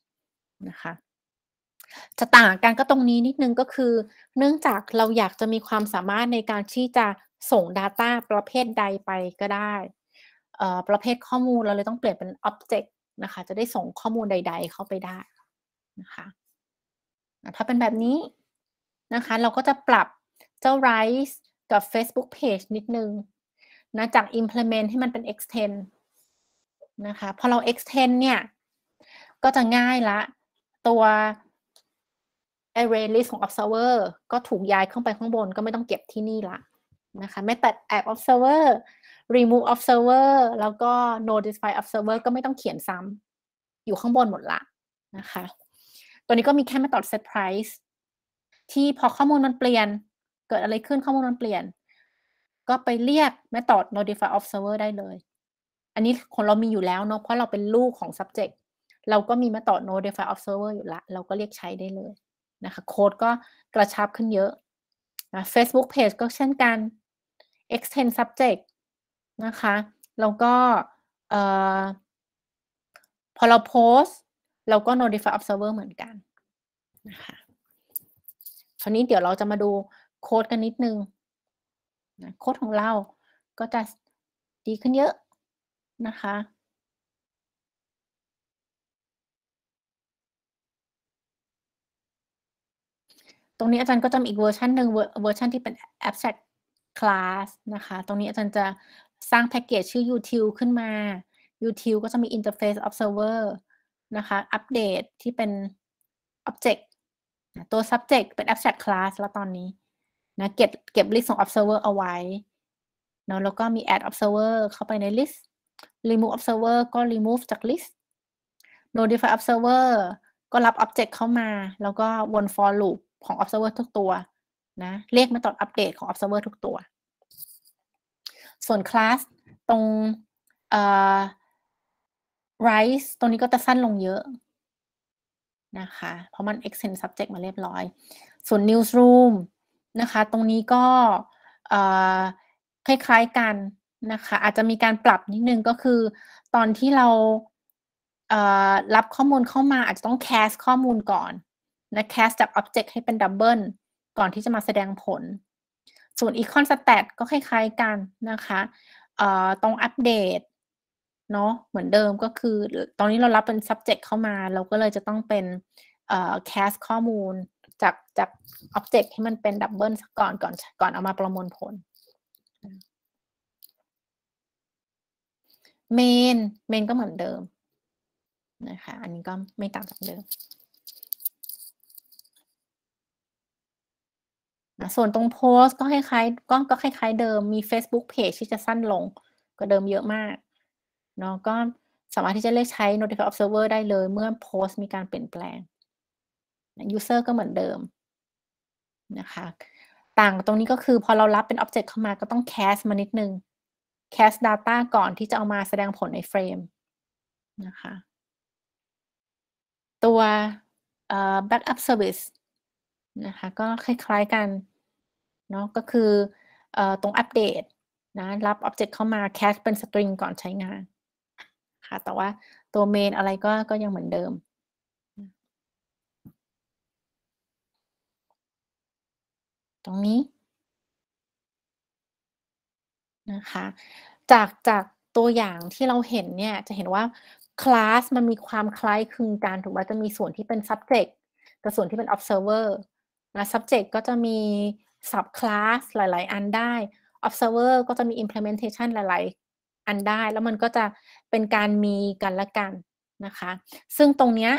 นะคะจะต่างกันก็ตรงนี้นิดนึงก็คือ เนื่องจากเราอยากจะมีความสามารถในการที่จะส่ง Data ประเภทใดไปก็ได้ ประเภทข้อมูลเราเลยต้องเปลี่ยนเป็น Object นะคะ จะได้ส่งข้อมูลใดๆเข้าไปได้นะคะถ้าเป็นแบบนี้นะคะ เราก็จะปรับเจ้า Rise กับ Facebook Page นิดนึงนะจาก implement ให้มันเป็น extend นะคะ พอเรา extend เนี่ย ก็จะง่ายละ ตัว array list ของ observer ก็ถูกย้ายขึ้นไปข้างบน ก็ไม่ต้องเก็บที่นี่ละนะคะ ไม่แต่ add observer remove observer แล้วก็ notify observer ก็ไม่ต้องเขียนซ้ำ อยู่ข้างบนหมดละนะคะ ตัวนี้ก็มีแค่ method set price ที่พอข้อมูลมันเปลี่ยน เกิดอะไรขึ้นข้อมูลมันเปลี่ยนก็ไปเรียก method notify observer ได้เลย อันนี้ของเรามีอยู่แล้วเนาะ เพราะเราเป็นลูกของ subject เราก็มีแมตตอ notify observer อยู่ละเราก็เรียกใช้ได้เลยนะคะ โค้ดก็กระชับขึ้นเยอะนะ Facebook page ก็เช่นกัน extend subject นะคะแล้วก็พอเราโพสเราก็ notify observer เหมือนกัน นะคะคราวนี้เดี๋ยวเราจะมาดูโค้ดกันนิดนึงนะโค้ดของเราก็จะดีขึ้นเยอะนะคะ ตรงนี้อาจารย์ก็จะมีอีกเวอร์ชันหนึ่งเวอร์ชันที่เป็น abstract class นะคะ ตรงนี้อาจารย์จะสร้างแพ็กเกจชื่อ util ขึ้นมา util ก็จะมี interface observer นะคะอัปเดตที่เป็น object ตัว subject เป็น abstract class แล้วตอนนี้นะเก็บเก็บ list ของ observer เอาไว้เนาะแล้วก็มี add observer เข้าไปใน list remove observer ก็ remove จาก list notify observer ก็รับ object เข้ามา แล้วก็วน for loop ของ observer ทุกตัวนะ เรียกมาตอ o อัปเดตของ observer ทุกตัว ส่วน class ตรง uh, rise ตรงนี้ก็จะสั้นลงเยอะนะคะ เพราะมัน extend subject มาเรียบร้อย ส่วน newsroom นะคะตรงนี้ก็คล้ายๆกันนะคะอาจจะมีการปรับนิดนึงก็คือ ตอนที่เรารับข้อมูลเข้ามาอาจจะต้องแคสข้อมูลก่อนนะแคสจากอ็อบเจกต์ให้เป็นดับเบิลก่อนที่จะมาแสดงผล ส่วนอีคอนสแตตก็คล้าย ๆกันนะคะต้องอัปเดตเนาะเหมือนเดิมก็คือตอนนี้เรารับเป็น subject เข้ามาเราก็เลยจะต้องเป็น cast ข้อมูลจากจากอ็อบเจกต์ให้มันเป็นดับเบิลก่อนก่อนก่อนเอามาประมวลผลเมนเมนก็เหมือนเดิม นะคะ อันนี้ก็ไม่ต่างจากเดิม ส่วนตรงโพสก็คล้ายๆก็ก็คล้ายๆ เดิมมี Facebook Page ที่จะสั้นลงก็เดิมเยอะมากเนาะก็สามารถที่จะเลือกใช้ n o t i f y o Observer ได้เลยเมื่อโพสมีการเปลี่ยนแปลง user ก็เหมือนเดิม นะคะ ต่างตรงนี้ก็คือพอเรารับเป็น object เข้ามาก็ต้องแคสมานิดนึงแคส data ก่อนที่จะเอามาแสดงผลในเฟรมนะคะ ตัว backup service นะคะ ก็คล้าย ๆกัน เนาะก็คือตรงอัปเดตนะ รับ object เข้ามาแคสเป็น string ก่อนใช้งาน ค่ะ แต่ว่า ตัวเมนอะไรก็ก็ยังเหมือนเดิมตรงนี้ นะคะจากจากตัวอย่างที่เราเห็นเนี่ย จะเห็นว่าคลาสมันมีความคล้ายคลึงกันถูกไหมจะมีส่วนที่เป็น subject กับส่วนที่เป็น observer นะ subject ก็จะมี subclass หลาย ๆ อันได้ observer ก็จะมี implementation หลาย ๆ อันได้แล้วมันก็จะเป็นการมีกันและกัน นะคะ ซึ่งตรงเนี้ย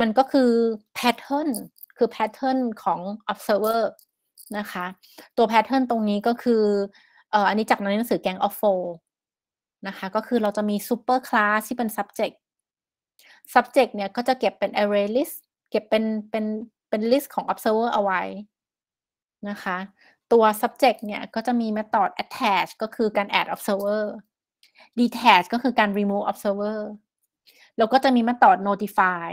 มันก็คือ pattern คือ pattern ของ observer นะคะ ตัวแพทเทิร์นตรงนี้ก็คืออันนี้จากในหนังสือแกงออฟโฟนะคะ ก็คือเราจะมีซูเปอร์คลาสที่เป็น subject subject เนี่ยก็จะเก็บเป็น array list เก็บเป็นเป็นเป็น list ของ observer เอาไว้นะคะ ตัว subject เนี่ยก็จะมี method attach ก็คือการ add observer detach ก็คือการ remove observer แล้วก็จะมี method notify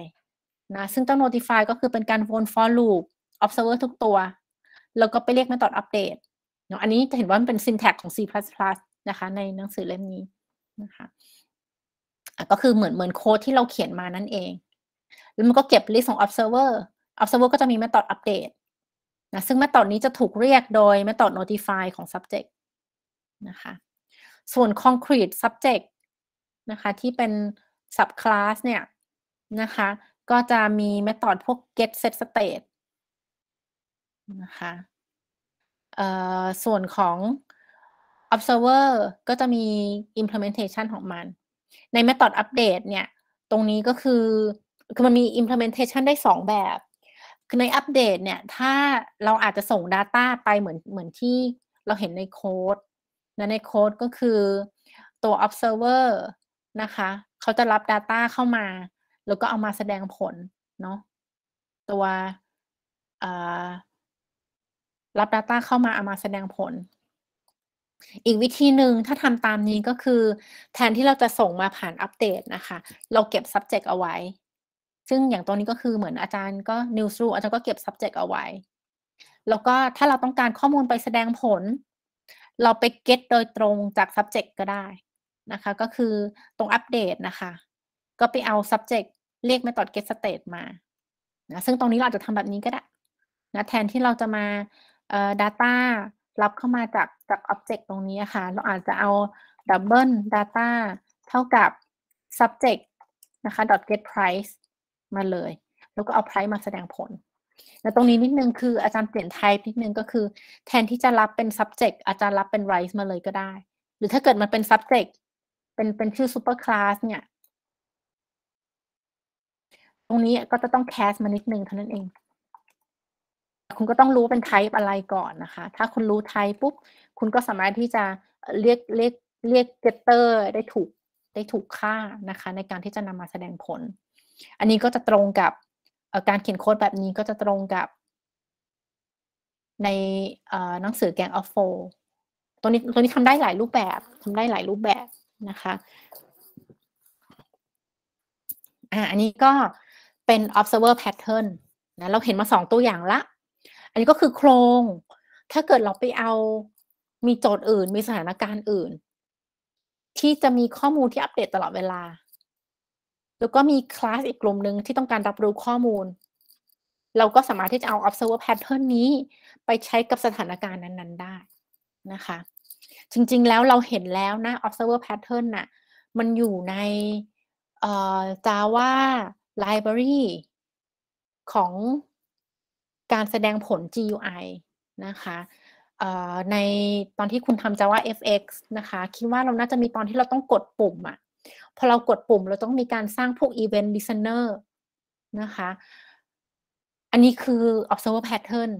นะซึ่งต้อง notify ก็คือเป็นการวน for loop observer ทุกตัวแล้วก็ไปเรียก method update เนาะอันนี้จะเห็นว่ามันเป็น syntax ของ C++ นะคะ ในหนังสือเล่มนี้ นะคะ ก็คือเหมือนเหมือนโค้ดที่เราเขียนมานั่นเอง แล้วมันก็เก็บ list ของ observer observer ก็จะมี method update นะซึ่ง method นี้จะถูกเรียกโดย method notify ของ subject นะคะ ส่วน concrete subject นะคะ ที่เป็น subclass เนี่ย นะคะ ก็จะมี method พวก get set state นะคะเอ่อส่วนของ observer ก็จะมี implementation ของมัน ใน method update เนี่ย ตรงนี้ก็คือ คือมันมี implementation ได้2แบบคือในอัปเดตเนี่ย ถ้าเราอาจจะส่ง Data ไปเหมือน เหมือนที่เราเห็นในโค้ดนะในโค้ดก็คือตัว observer นะคะเขาจะรับ Data เข้ามา แล้วก็เอามาแสดงผลเนาะตัวรับ Data เข้ามา เอามาแสดงผล อีกวิธีหนึ่งถ้าทำตามนี้ก็คือ แทนที่เราจะส่งมาผ่านอัปเดตนะคะ เราเก็บ subject เอาไว้ ซึ่งอย่างตัวนี้ก็คือเหมือนอาจารย์ก็ newsroom อาจารย์ก็เก็บ subject เอาไว้ แล้วก็ถ้าเราต้องการข้อมูลไปแสดงผล เราไป get โดยตรงจาก subject ก็ได้นะคะ ก็คือตรงอัปเดตนะคะ ก็ไปเอา subject เรียก method get state มานะซึ่งตรงนี้เราจะทำแบบนี้ก็ได้นะแทนที่เราจะมาเอ่อ Data รับเข้ามาจากจาก Object ตรงนี้ค่ะ เราอาจจะเอา Double Data เท่ากับ subject นะคะ dot get price มาเลย แล้วก็เอา price มาแสดงผล แล้วตรงนี้นิดนึงคืออาจารย์เปลี่ยน type นิดนึงก็คือ แทนที่จะรับเป็น subject อาจารย์รับเป็น rise มาเลยก็ได้ หรือถ้าเกิดมันเป็น subject เป็นเป็นชื่อ super class เนี่ย ตรงนี้ก็จะต้อง cast มานิดนึงเท่านั้นเองคุณก็ต้องรู้เป็นไทป์อะไรก่อนนะคะ ถ้าคุณรู้ไทป์ปุ๊บ คุณก็สามารถที่จะ เรียกเรียกเรียกเกตเตอร์ได้ถูก ได้ถูกค่านะคะ ในการที่จะนำมาแสดงผล อันนี้ก็จะตรงกับการเขียนโค้ดแบบนี้ก็จะตรงกับ ในหนังสือแกงออฟโฟตัวนี้ ตัวนี้ทำได้หลายรูปแบบ ทำได้หลายรูปแบบนะคะ อ่าอันนี้ก็เป็น observer pattern นะ เราเห็นมาสองตัวอย่างละอันนี้ก็คือโครง ถ้าเกิดเราไปเอามีโจทย์อื่น มีสถานการณ์อื่น ที่จะมีข้อมูลที่อัปเดตตลอดเวลา แล้วก็มีคลาสอีกกลุ่มหนึ่งที่ต้องการรับรู้ข้อมูล เราก็สามารถที่จะเอา observer pattern นี้ไปใช้กับสถานการณ์นั้น ๆได้นะคะ จริงๆแล้วเราเห็นแล้วนะ observer pattern นะ่ะมันอยู่ใน Java library ของการแสดงผล GUI นะคะในตอนที่คุณทำ Java FX นะคะ คิดว่าเราน่าจะมีตอนที่เราต้องกดปุ่มอะพอเรากดปุ่มเราต้องมีการสร้างพวก Event Listener นะคะ อันนี้คือ observer pattern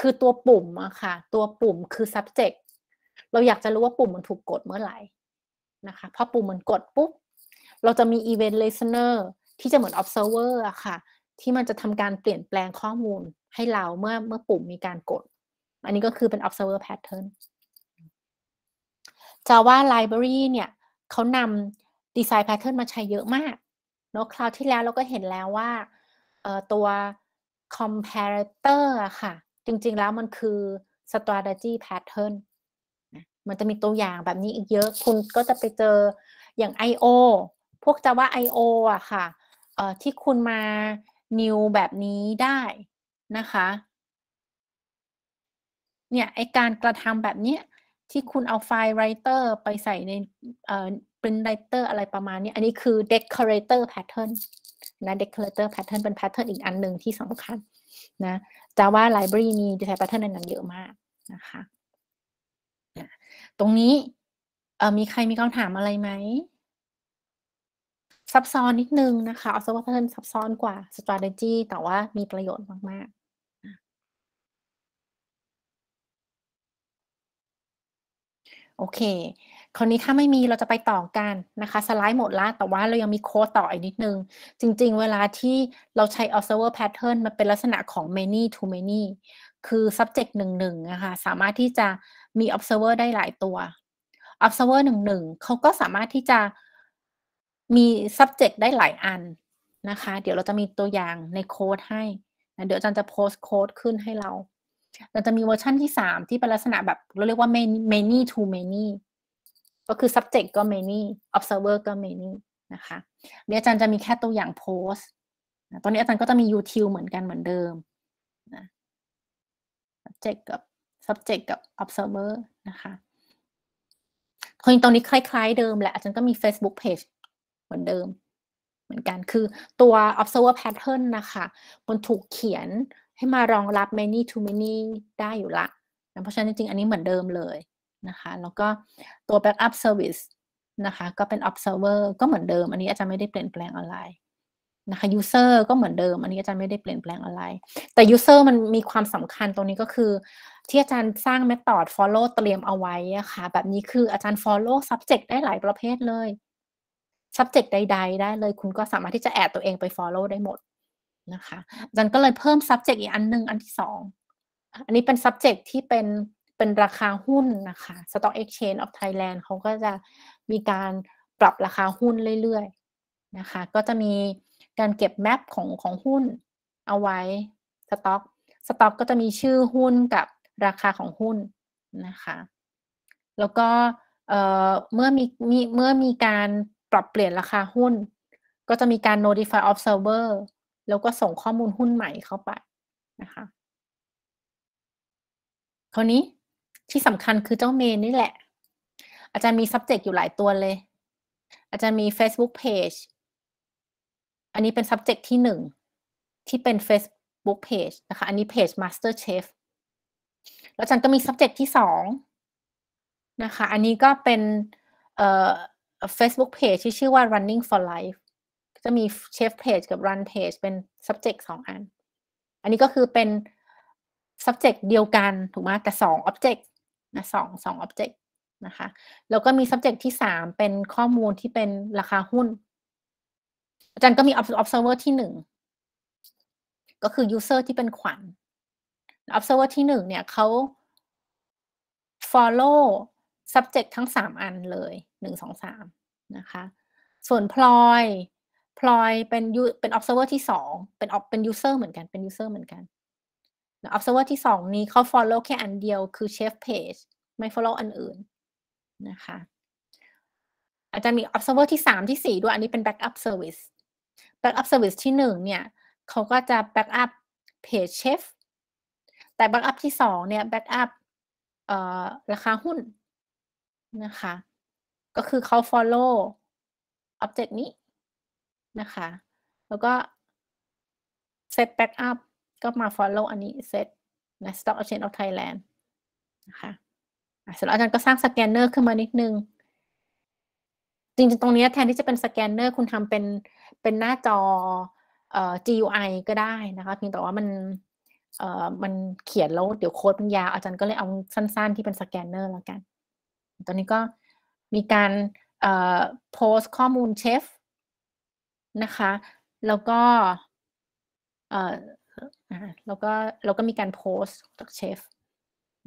คือตัวปุ่มอะค่ะ ตัวปุ่มคือ subject เราอยากจะรู้ว่าปุ่มมันถูกกดเมื่อไหร่ นะคะ พอปุ่มมันกดปุ๊บ เราจะมี event listener ที่จะเหมือน observer อะค่ะ ที่มันจะทำการเปลี่ยนแปลงข้อมูลให้เราเมื่อเมื่อปุ่มมีการกด อันนี้ก็คือเป็น observer pattern จะว่า library เนี่ยเขานำ design pattern มาใช้เยอะมากเนาะคราวที่แล้วเราก็เห็นแล้วว่าตัว comparator ค่ะ จริงๆ แล้วมันคือ strategy pattern มันจะมีตัวอย่างแบบนี้อีกเยอะคุณก็จะไปเจออย่าง I.O. พวกจะว่า I.O. อะค่ะที่คุณมา new แบบนี้ได้นะคะเนี่ยไอการกระทำแบบนี้ที่คุณเอาไฟล์ writer ไปใส่ในเอ่อเ r i n t ร r อะไรประมาณนี้อันนี้คือ decorator pattern นะ decorator pattern เป็น pattern อีกอันหนึ่งที่สำคัญนะ Java library มี design pattern นนั้นเยอะมาก นะคะตรงนี้เออมีใครมีคำถามอะไรไหมซับซ้อนนิดนึงนะคะาซะว่าแพทเทิร์นซับซ้อนกว่า strategy แต่ว่ามีประโยชน์มากโอเคคราวนี้ถ้าไม่มีเราจะไปต่อกันนะคะสไลด์หมดละแต่ว่าเรายังมีโค้ดต่ออีกนิดนึง จริง ๆ เวลาที่เราใช้ observer pattern มันเป็นลักษณะของ many to many คือ subject หนึ่งหนึ่งนะคะ สามารถที่จะมี observer ได้หลายตัว observer หนึ่งหนึ่ง เขาก็สามารถที่จะมี subject ได้หลายอันนะคะ เดี๋ยวเราจะมีตัวอย่างในโค้ดให้นะเดี๋ยวอาจารย์จะโพสต์โค้ดขึ้นให้เราเราจะมีเวอร์ชันที่สามที่เป็นลักษณะแบบ เราเรียกว่า many to many ก็คือ subject ก็ many observer ก็ many นะคะ เดี๋ยวอาจารย์จะมีแค่ตัวอย่าง post ตอนนี้อาจารย์ก็จะมี util เหมือนกันเหมือนเดิมนะ subject กับ subject กับ observer นะคะคนตรงนี้คล้ายๆเดิมแหละอาจารย์ก็มี Facebook page เหมือนเดิม เหมือนกัน คือตัว observer pattern นะคะมันถูกเขียนให้มารองรับ many to many ได้อยู่ละนะเพราะฉะนั้นจริง อันนี้เหมือนเดิมเลยนะคะ แล้วก็ตัว backup service นะคะ ก็เป็น observer ก็เหมือนเดิม อันนี้อาจารย์ไม่ได้เปลี่ยนแปลงอะไรนะคะ user ก็เหมือนเดิม อันนี้อาจารย์ไม่ได้เปลี่ยนแปลงอะไร แต่ user มันมีความสำคัญตรงนี้ก็คือ ที่อาจารย์สร้าง method follow เตรียมเอาไว้ะคะ่ะ แบบนี้คืออาจารย์ follow subject ได้หลายประเภทเลย subject ใด ๆ ได้ เลย คุณก็สามารถที่จะแอดตัวเองไป follow ได้หมดนะคะอาจารย์ก็เลยเพิ่ม subject อีกอันหนึ่งอันที่สอง อันนี้เป็น subject ที่เป็น เป็นราคาหุ้นนะคะ Stock Exchange of Thailand เขาก็จะมีการปรับราคาหุ้นเรื่อยๆ นะคะ ก็จะมีการเก็บแมปของของหุ้นเอาไว้สต็อกสต็อกก็จะมีชื่อหุ้นกับราคาของหุ้นนะคะ แล้วก็เเมื่อมีมี เมื่อมีการปรับเปลี่ยนราคาหุ้น ก็จะมีการ notify observer แล้วก็ส่งข้อมูลหุ้นใหม่เข้าไป นะคะ คราวนี้ที่สำคัญคือเจ้าเมนนี่แหละ อาจารย์มี subject อยู่หลายตัวเลย อาจารย์มี Facebook page อันนี้เป็น subject ที่หนึ่งที่เป็น Facebook page นะคะ อันนี้ page master chef แล้วอาจารย์ก็มี subject ที่สองนะคะ อันนี้ก็เป็นเอ่อ Facebook page ที่ชื่อว่า running for life จะมี chef page กับ run page เป็น subject สองอัน อันนี้ก็คือเป็น subject เดียวกันถูกไหมแต่สอง object นะสองสอง object นะคะ แล้วก็มี subject ที่สามเป็นข้อมูลที่เป็นราคาหุ้น อาจารย์ก็มี observer ที่หนึ่งก็คือ user ที่เป็นขวัญ observer ที่หนึ่งเนี่ยเขา follow subject ทั้งสามอันเลยหนึ่งสองสามนะคะ ส่วนพลอยพลอยเป็นยูเป็น observer ที่สองเป็นออเป็น user เหมือนกันเป็น user เหมือนกัน observer ที่สองนี้เขา follow แค่อันเดียวคือ chef page ไม่ follow อันอื่น นะคะ อาจารย์มี observer ที่สามที่สี่ด้วยอันนี้เป็น backup service backup service ที่หนึ่งเนี่ยเขาก็จะ backup page chef แต่ backup ที่สองเนี่ย backup อัพราคาหุ้น นะคะ ก็คือเขา follow object นี้นะคะ แล้วก็ set backup ก็มา follow อันนี้ set นะ stock exchange of Thailand นะคะเสร็จแล้วอาจารย์ก็สร้างสแกนเนอร์ขึ้นมานิดนึง จริงๆ ตรงนี้แทนที่จะเป็นสแกนเนอร์คุณทำเป็นเป็นหน้าจอเอ่อ GUI ก็ได้นะคะเพียงแต่ว่ามันเอ่อมันเขียนแล้วเดี๋ยวโค้ดมันยาวอาจารย์ก็เลยเอา สั้นๆที่เป็นสแกนเนอร์แล้วกัน ตอนนี้ก็มีการเอ่อโพสข้อมูลเชฟนะคะแล้วก็ เออแล้วก็เราก็มีการโพสต์จากเชฟ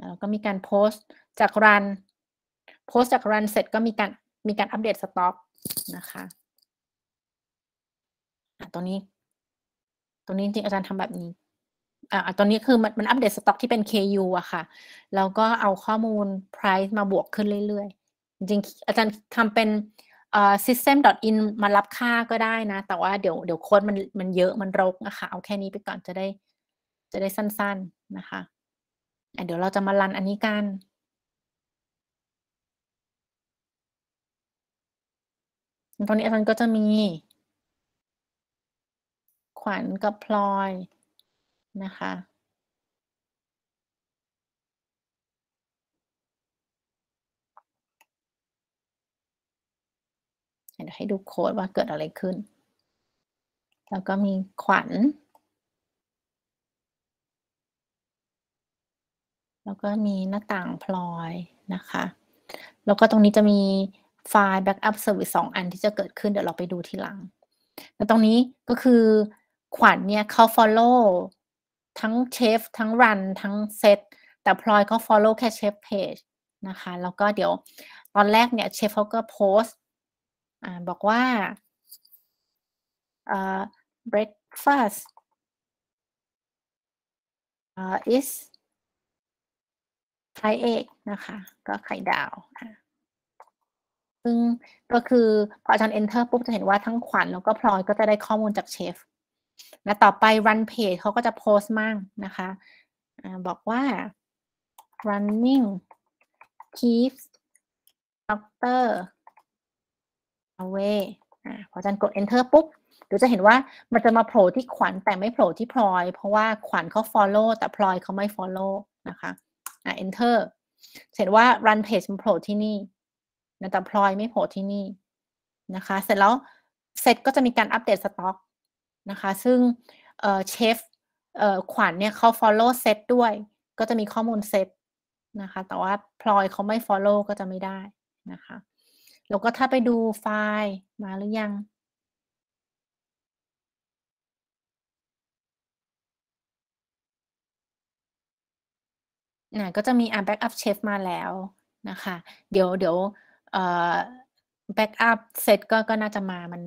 แล้วก็มีการโพสต์จากรันโพสต์จากรันเสร็จก็มีการ มีการอัปเดตสต็อกนะคะตัวนี้ตัวนี้จริงอาจารย์ทำแบบนี้ อ่าตัวนี้คือ มันมันอัปเดตสต็อกที่เป็น KU อะค่ะแล้วก็เอาข้อมูล price มาบวกขึ้นเรื่อยๆ จริงอาจารย์ทำเป็น system.in มารับค่าก็ได้นะ แต่ว่าเดี๋ยวเดี๋ยวโค้ดมันมันเยอะมันรกนะคะ เอาแค่นี้ไปก่อนจะได้จะได้สั้นๆนะคะ เดี๋ยวเราจะมารันอันนี้กัน ตอนนี้อาจารย์ก็จะมี ขวัญกับพลอยนะคะเดี๋ยวให้ดูโค้ดว่าเกิดอะไรขึ้น แล้วก็มีขวัญ แล้วก็มีหน้าต่างพลอยนะคะ แล้วก็ตรงนี้จะมี ไฟล์ Backup Service 2 อันที่จะเกิดขึ้นเดี๋ยวเราไปดูทีหลัง แล้วตรงนี้ก็คือขวัญเนี่ยเขา follow ทั้งเชฟทั้งรันทั้งเซตแต่พลอยเขา follow แค่เชฟเพจนะคะ แล้วก็เดี๋ยวตอนแรกเนี่ยเชฟเขาก็โพสต่บอกว่าอ่ breakfast อ่ is ไข่เอกนะคะ ก็ไข่ดาวซึ่งก็คือ พออาจา enter ปุ๊บจะเห็นว่าทั้งขวัญแล้วก็พลอยก็จะได้ข้อมูลจากเชฟและต่อไป run page เขาก็จะโพสต์มั่งนะคะอะบอกว่า running keeps doctor away อพออาจารย์กด enter ปุ๊บเดี๋ยวจะเห็นว่ามันจะมาโผล่ที่ขวัญแต่ไม่โผล่ที่พลอย เพราะว่าขวัญเขา follow แต่พลอยเขาไม่ follow นะคะอ่า enter เสร็จว่า run page มันโผล่ที่นี่ แต่พลอยไม่โผล่ที่นี่นะคะ เสร็จแล้วเซตก็จะมีการอัปเดตสต็อกนะคะซึ่งเชฟขวัญเนี่ยเขา follow เซตด้วย ก็จะมีข้อมูลเซตนะคะแต่ว่าพลอยเขาไม่ follow ก็จะไม่ได้นะคะแล้วก็ถ้าไปดูไฟล์มาหรือยังนะก็จะมีอ่ะ backup chef มาแล้วนะคะ เดี๋ยว เดี๋ยวเอ่อ backup ร็จก็ก็น่าจะมามัน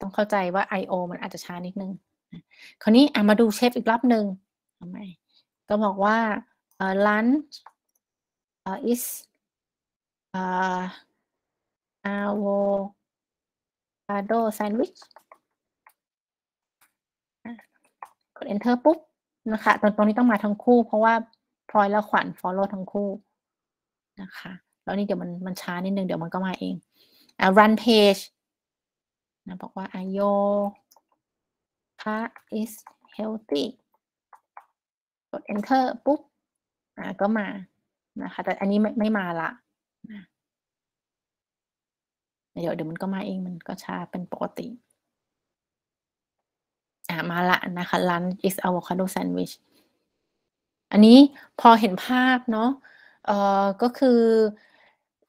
ต้องเข้าใจว่า I/O มันอาจจะช้านิดนึงคราวนี้อ่ะมาดูเชฟอีกรอบนึงทำไมก็บอกว่าเอ่อ lunch เอ่อ is เอ่อ a v o c a d o sandwich กด enter ปุ๊บนะคะตรงตรงนี้ต้องมาทั้งคู่เพราะว่าพลอยและขวัญ follow ทั้งคู่นะคะแล้วนี่เดี๋ยวมันมันช้านิดนึง เดี๋ยวมันก็มาเองอ่า run page นะบอกว่า ayo io คะ is healthy กด enter ปุ๊บอ่าก็มานะคะแต่อันนี้ไม่ไม่มาละนะเดี๋ยวเดี๋ยวมันก็มาเอง มันก็ช้าเป็นปกติอ่ะมาละนะคะ lunch is avocado sandwich อันนี้พอเห็นภาพเนาะเอ่อ ก็คือ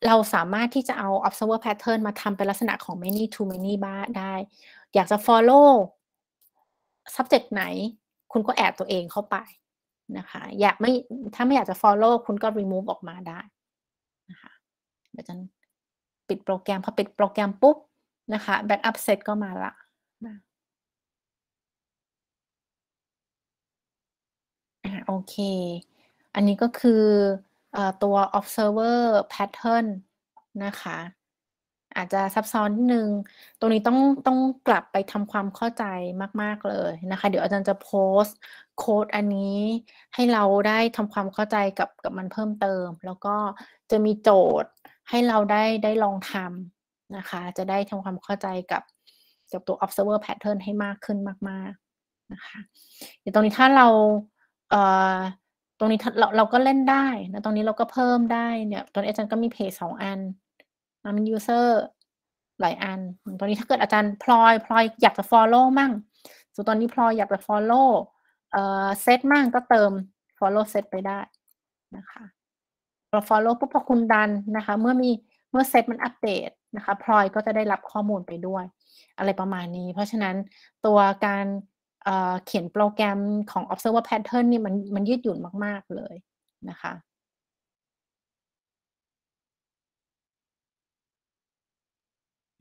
เราสามารถที่จะเอา observer pattern มาทำเป็นลักษณะของ many to many บ้าได้ อยากจะ follow subject ไหน คุณก็แอบตัวเองเข้าไป นะคะอยากไม่ถ้าไม่อยากจะ follow คุณก็ remove ออกมาได้ นะคะเดี๋ยวจันปิดโปรแกรม พอปิดโปรแกรมปุ๊บนะคะแบ็กอัพเซตก็มาละโอเค อันนี้ก็คือตัว observer pattern นะคะ อาจจะซับซ้อนนิดนึงตรงนี้ต้องต้องกลับไปทำความเข้าใจมาก ๆ เลยนะคะ เดี๋ยวอาจารย์จะโพสต์โค้ดอันนี้ให้เราได้ทำความเข้าใจกับกับมันเพิ่มเติม แล้วก็จะมีโจทย์ให้เราได้ได้ลองทำนะคะ จะได้ทำความเข้าใจกับกับตัว observer pattern ให้มากขึ้นมากๆนะคะ เดี๋ยวตรงนี้ถ้าเราเอ่อตรงนี้เราเราก็เล่นได้นะตรงนี้เราก็เพิ่มได้เนี่ยตอนนี้อาจารย์ก็มีเพจสองอันนะมัน user หลายอันตอนนี้ถ้าเกิดอาจารย์ พลอยพลอยอยากจะ follow มั่งส่วนตอนนี้พลอยอยากจะ follow เอ่อ set มั่งก็เติม follow set ไปได้นะคะเรา follow ปุ๊บพอคุณดันนะคะ เมื่อมีเมื่อเซตมันอัปเดตนะคะ พลอยก็จะได้รับข้อมูลไปด้วย อะไรประมาณนี้ เพราะฉะนั้นตัวการเเขียนโปรแกรมของ observer pattern นี่มันมันยืดหยุ่นมากๆเลยนะคะ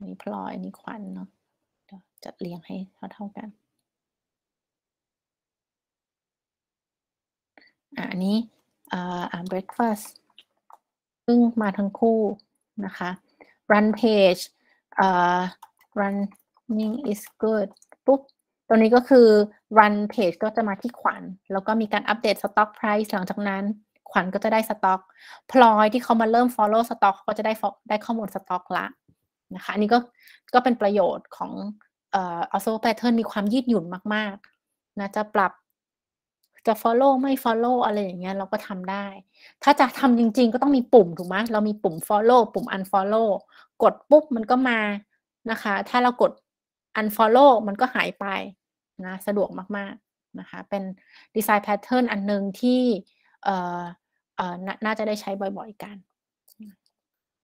นี่พลอยนี่ขวัญเนาะจัดเรียงให้เท่า ๆกันอันนี้อ่า breakfast ซึ่งมาทั้งคู่ นะคะ run page uh, running is good ปุ๊บตัวนี้ก็คือ run page ก็จะมาที่ขวัญ แล้วก็มีการอัปเดต stock price หลังจากนั้นขวัญก็จะได้สต็อกพลอยที่เขามาเริ่ม follow สต็อกก็จะได้ได้ข้อมูลสต็อกละนะคะ อันนี้ก็ก็เป็นประโยชน์ของเอ่อ also pattern มีความยืดหยุ่นมาก ๆ นะ จะปรับจะ follow ไม่ follow อะไรอย่างเงี้ยเราก็ทำได้ ถ้าจะทำจริงๆ ก็ต้องมีปุ่ม ถูกไหม เรามีปุ่ม follow ปุ่ม unfollow กดปุ๊บ มันก็มา นะคะ ถ้าเรากด unfollow มันก็หายไปนะสะดวกมาก ๆ นะคะ เป็นดีไซน์แพทเทิร์นอันหนึ่งที่น่าจะได้ใช้บ่อยๆกัน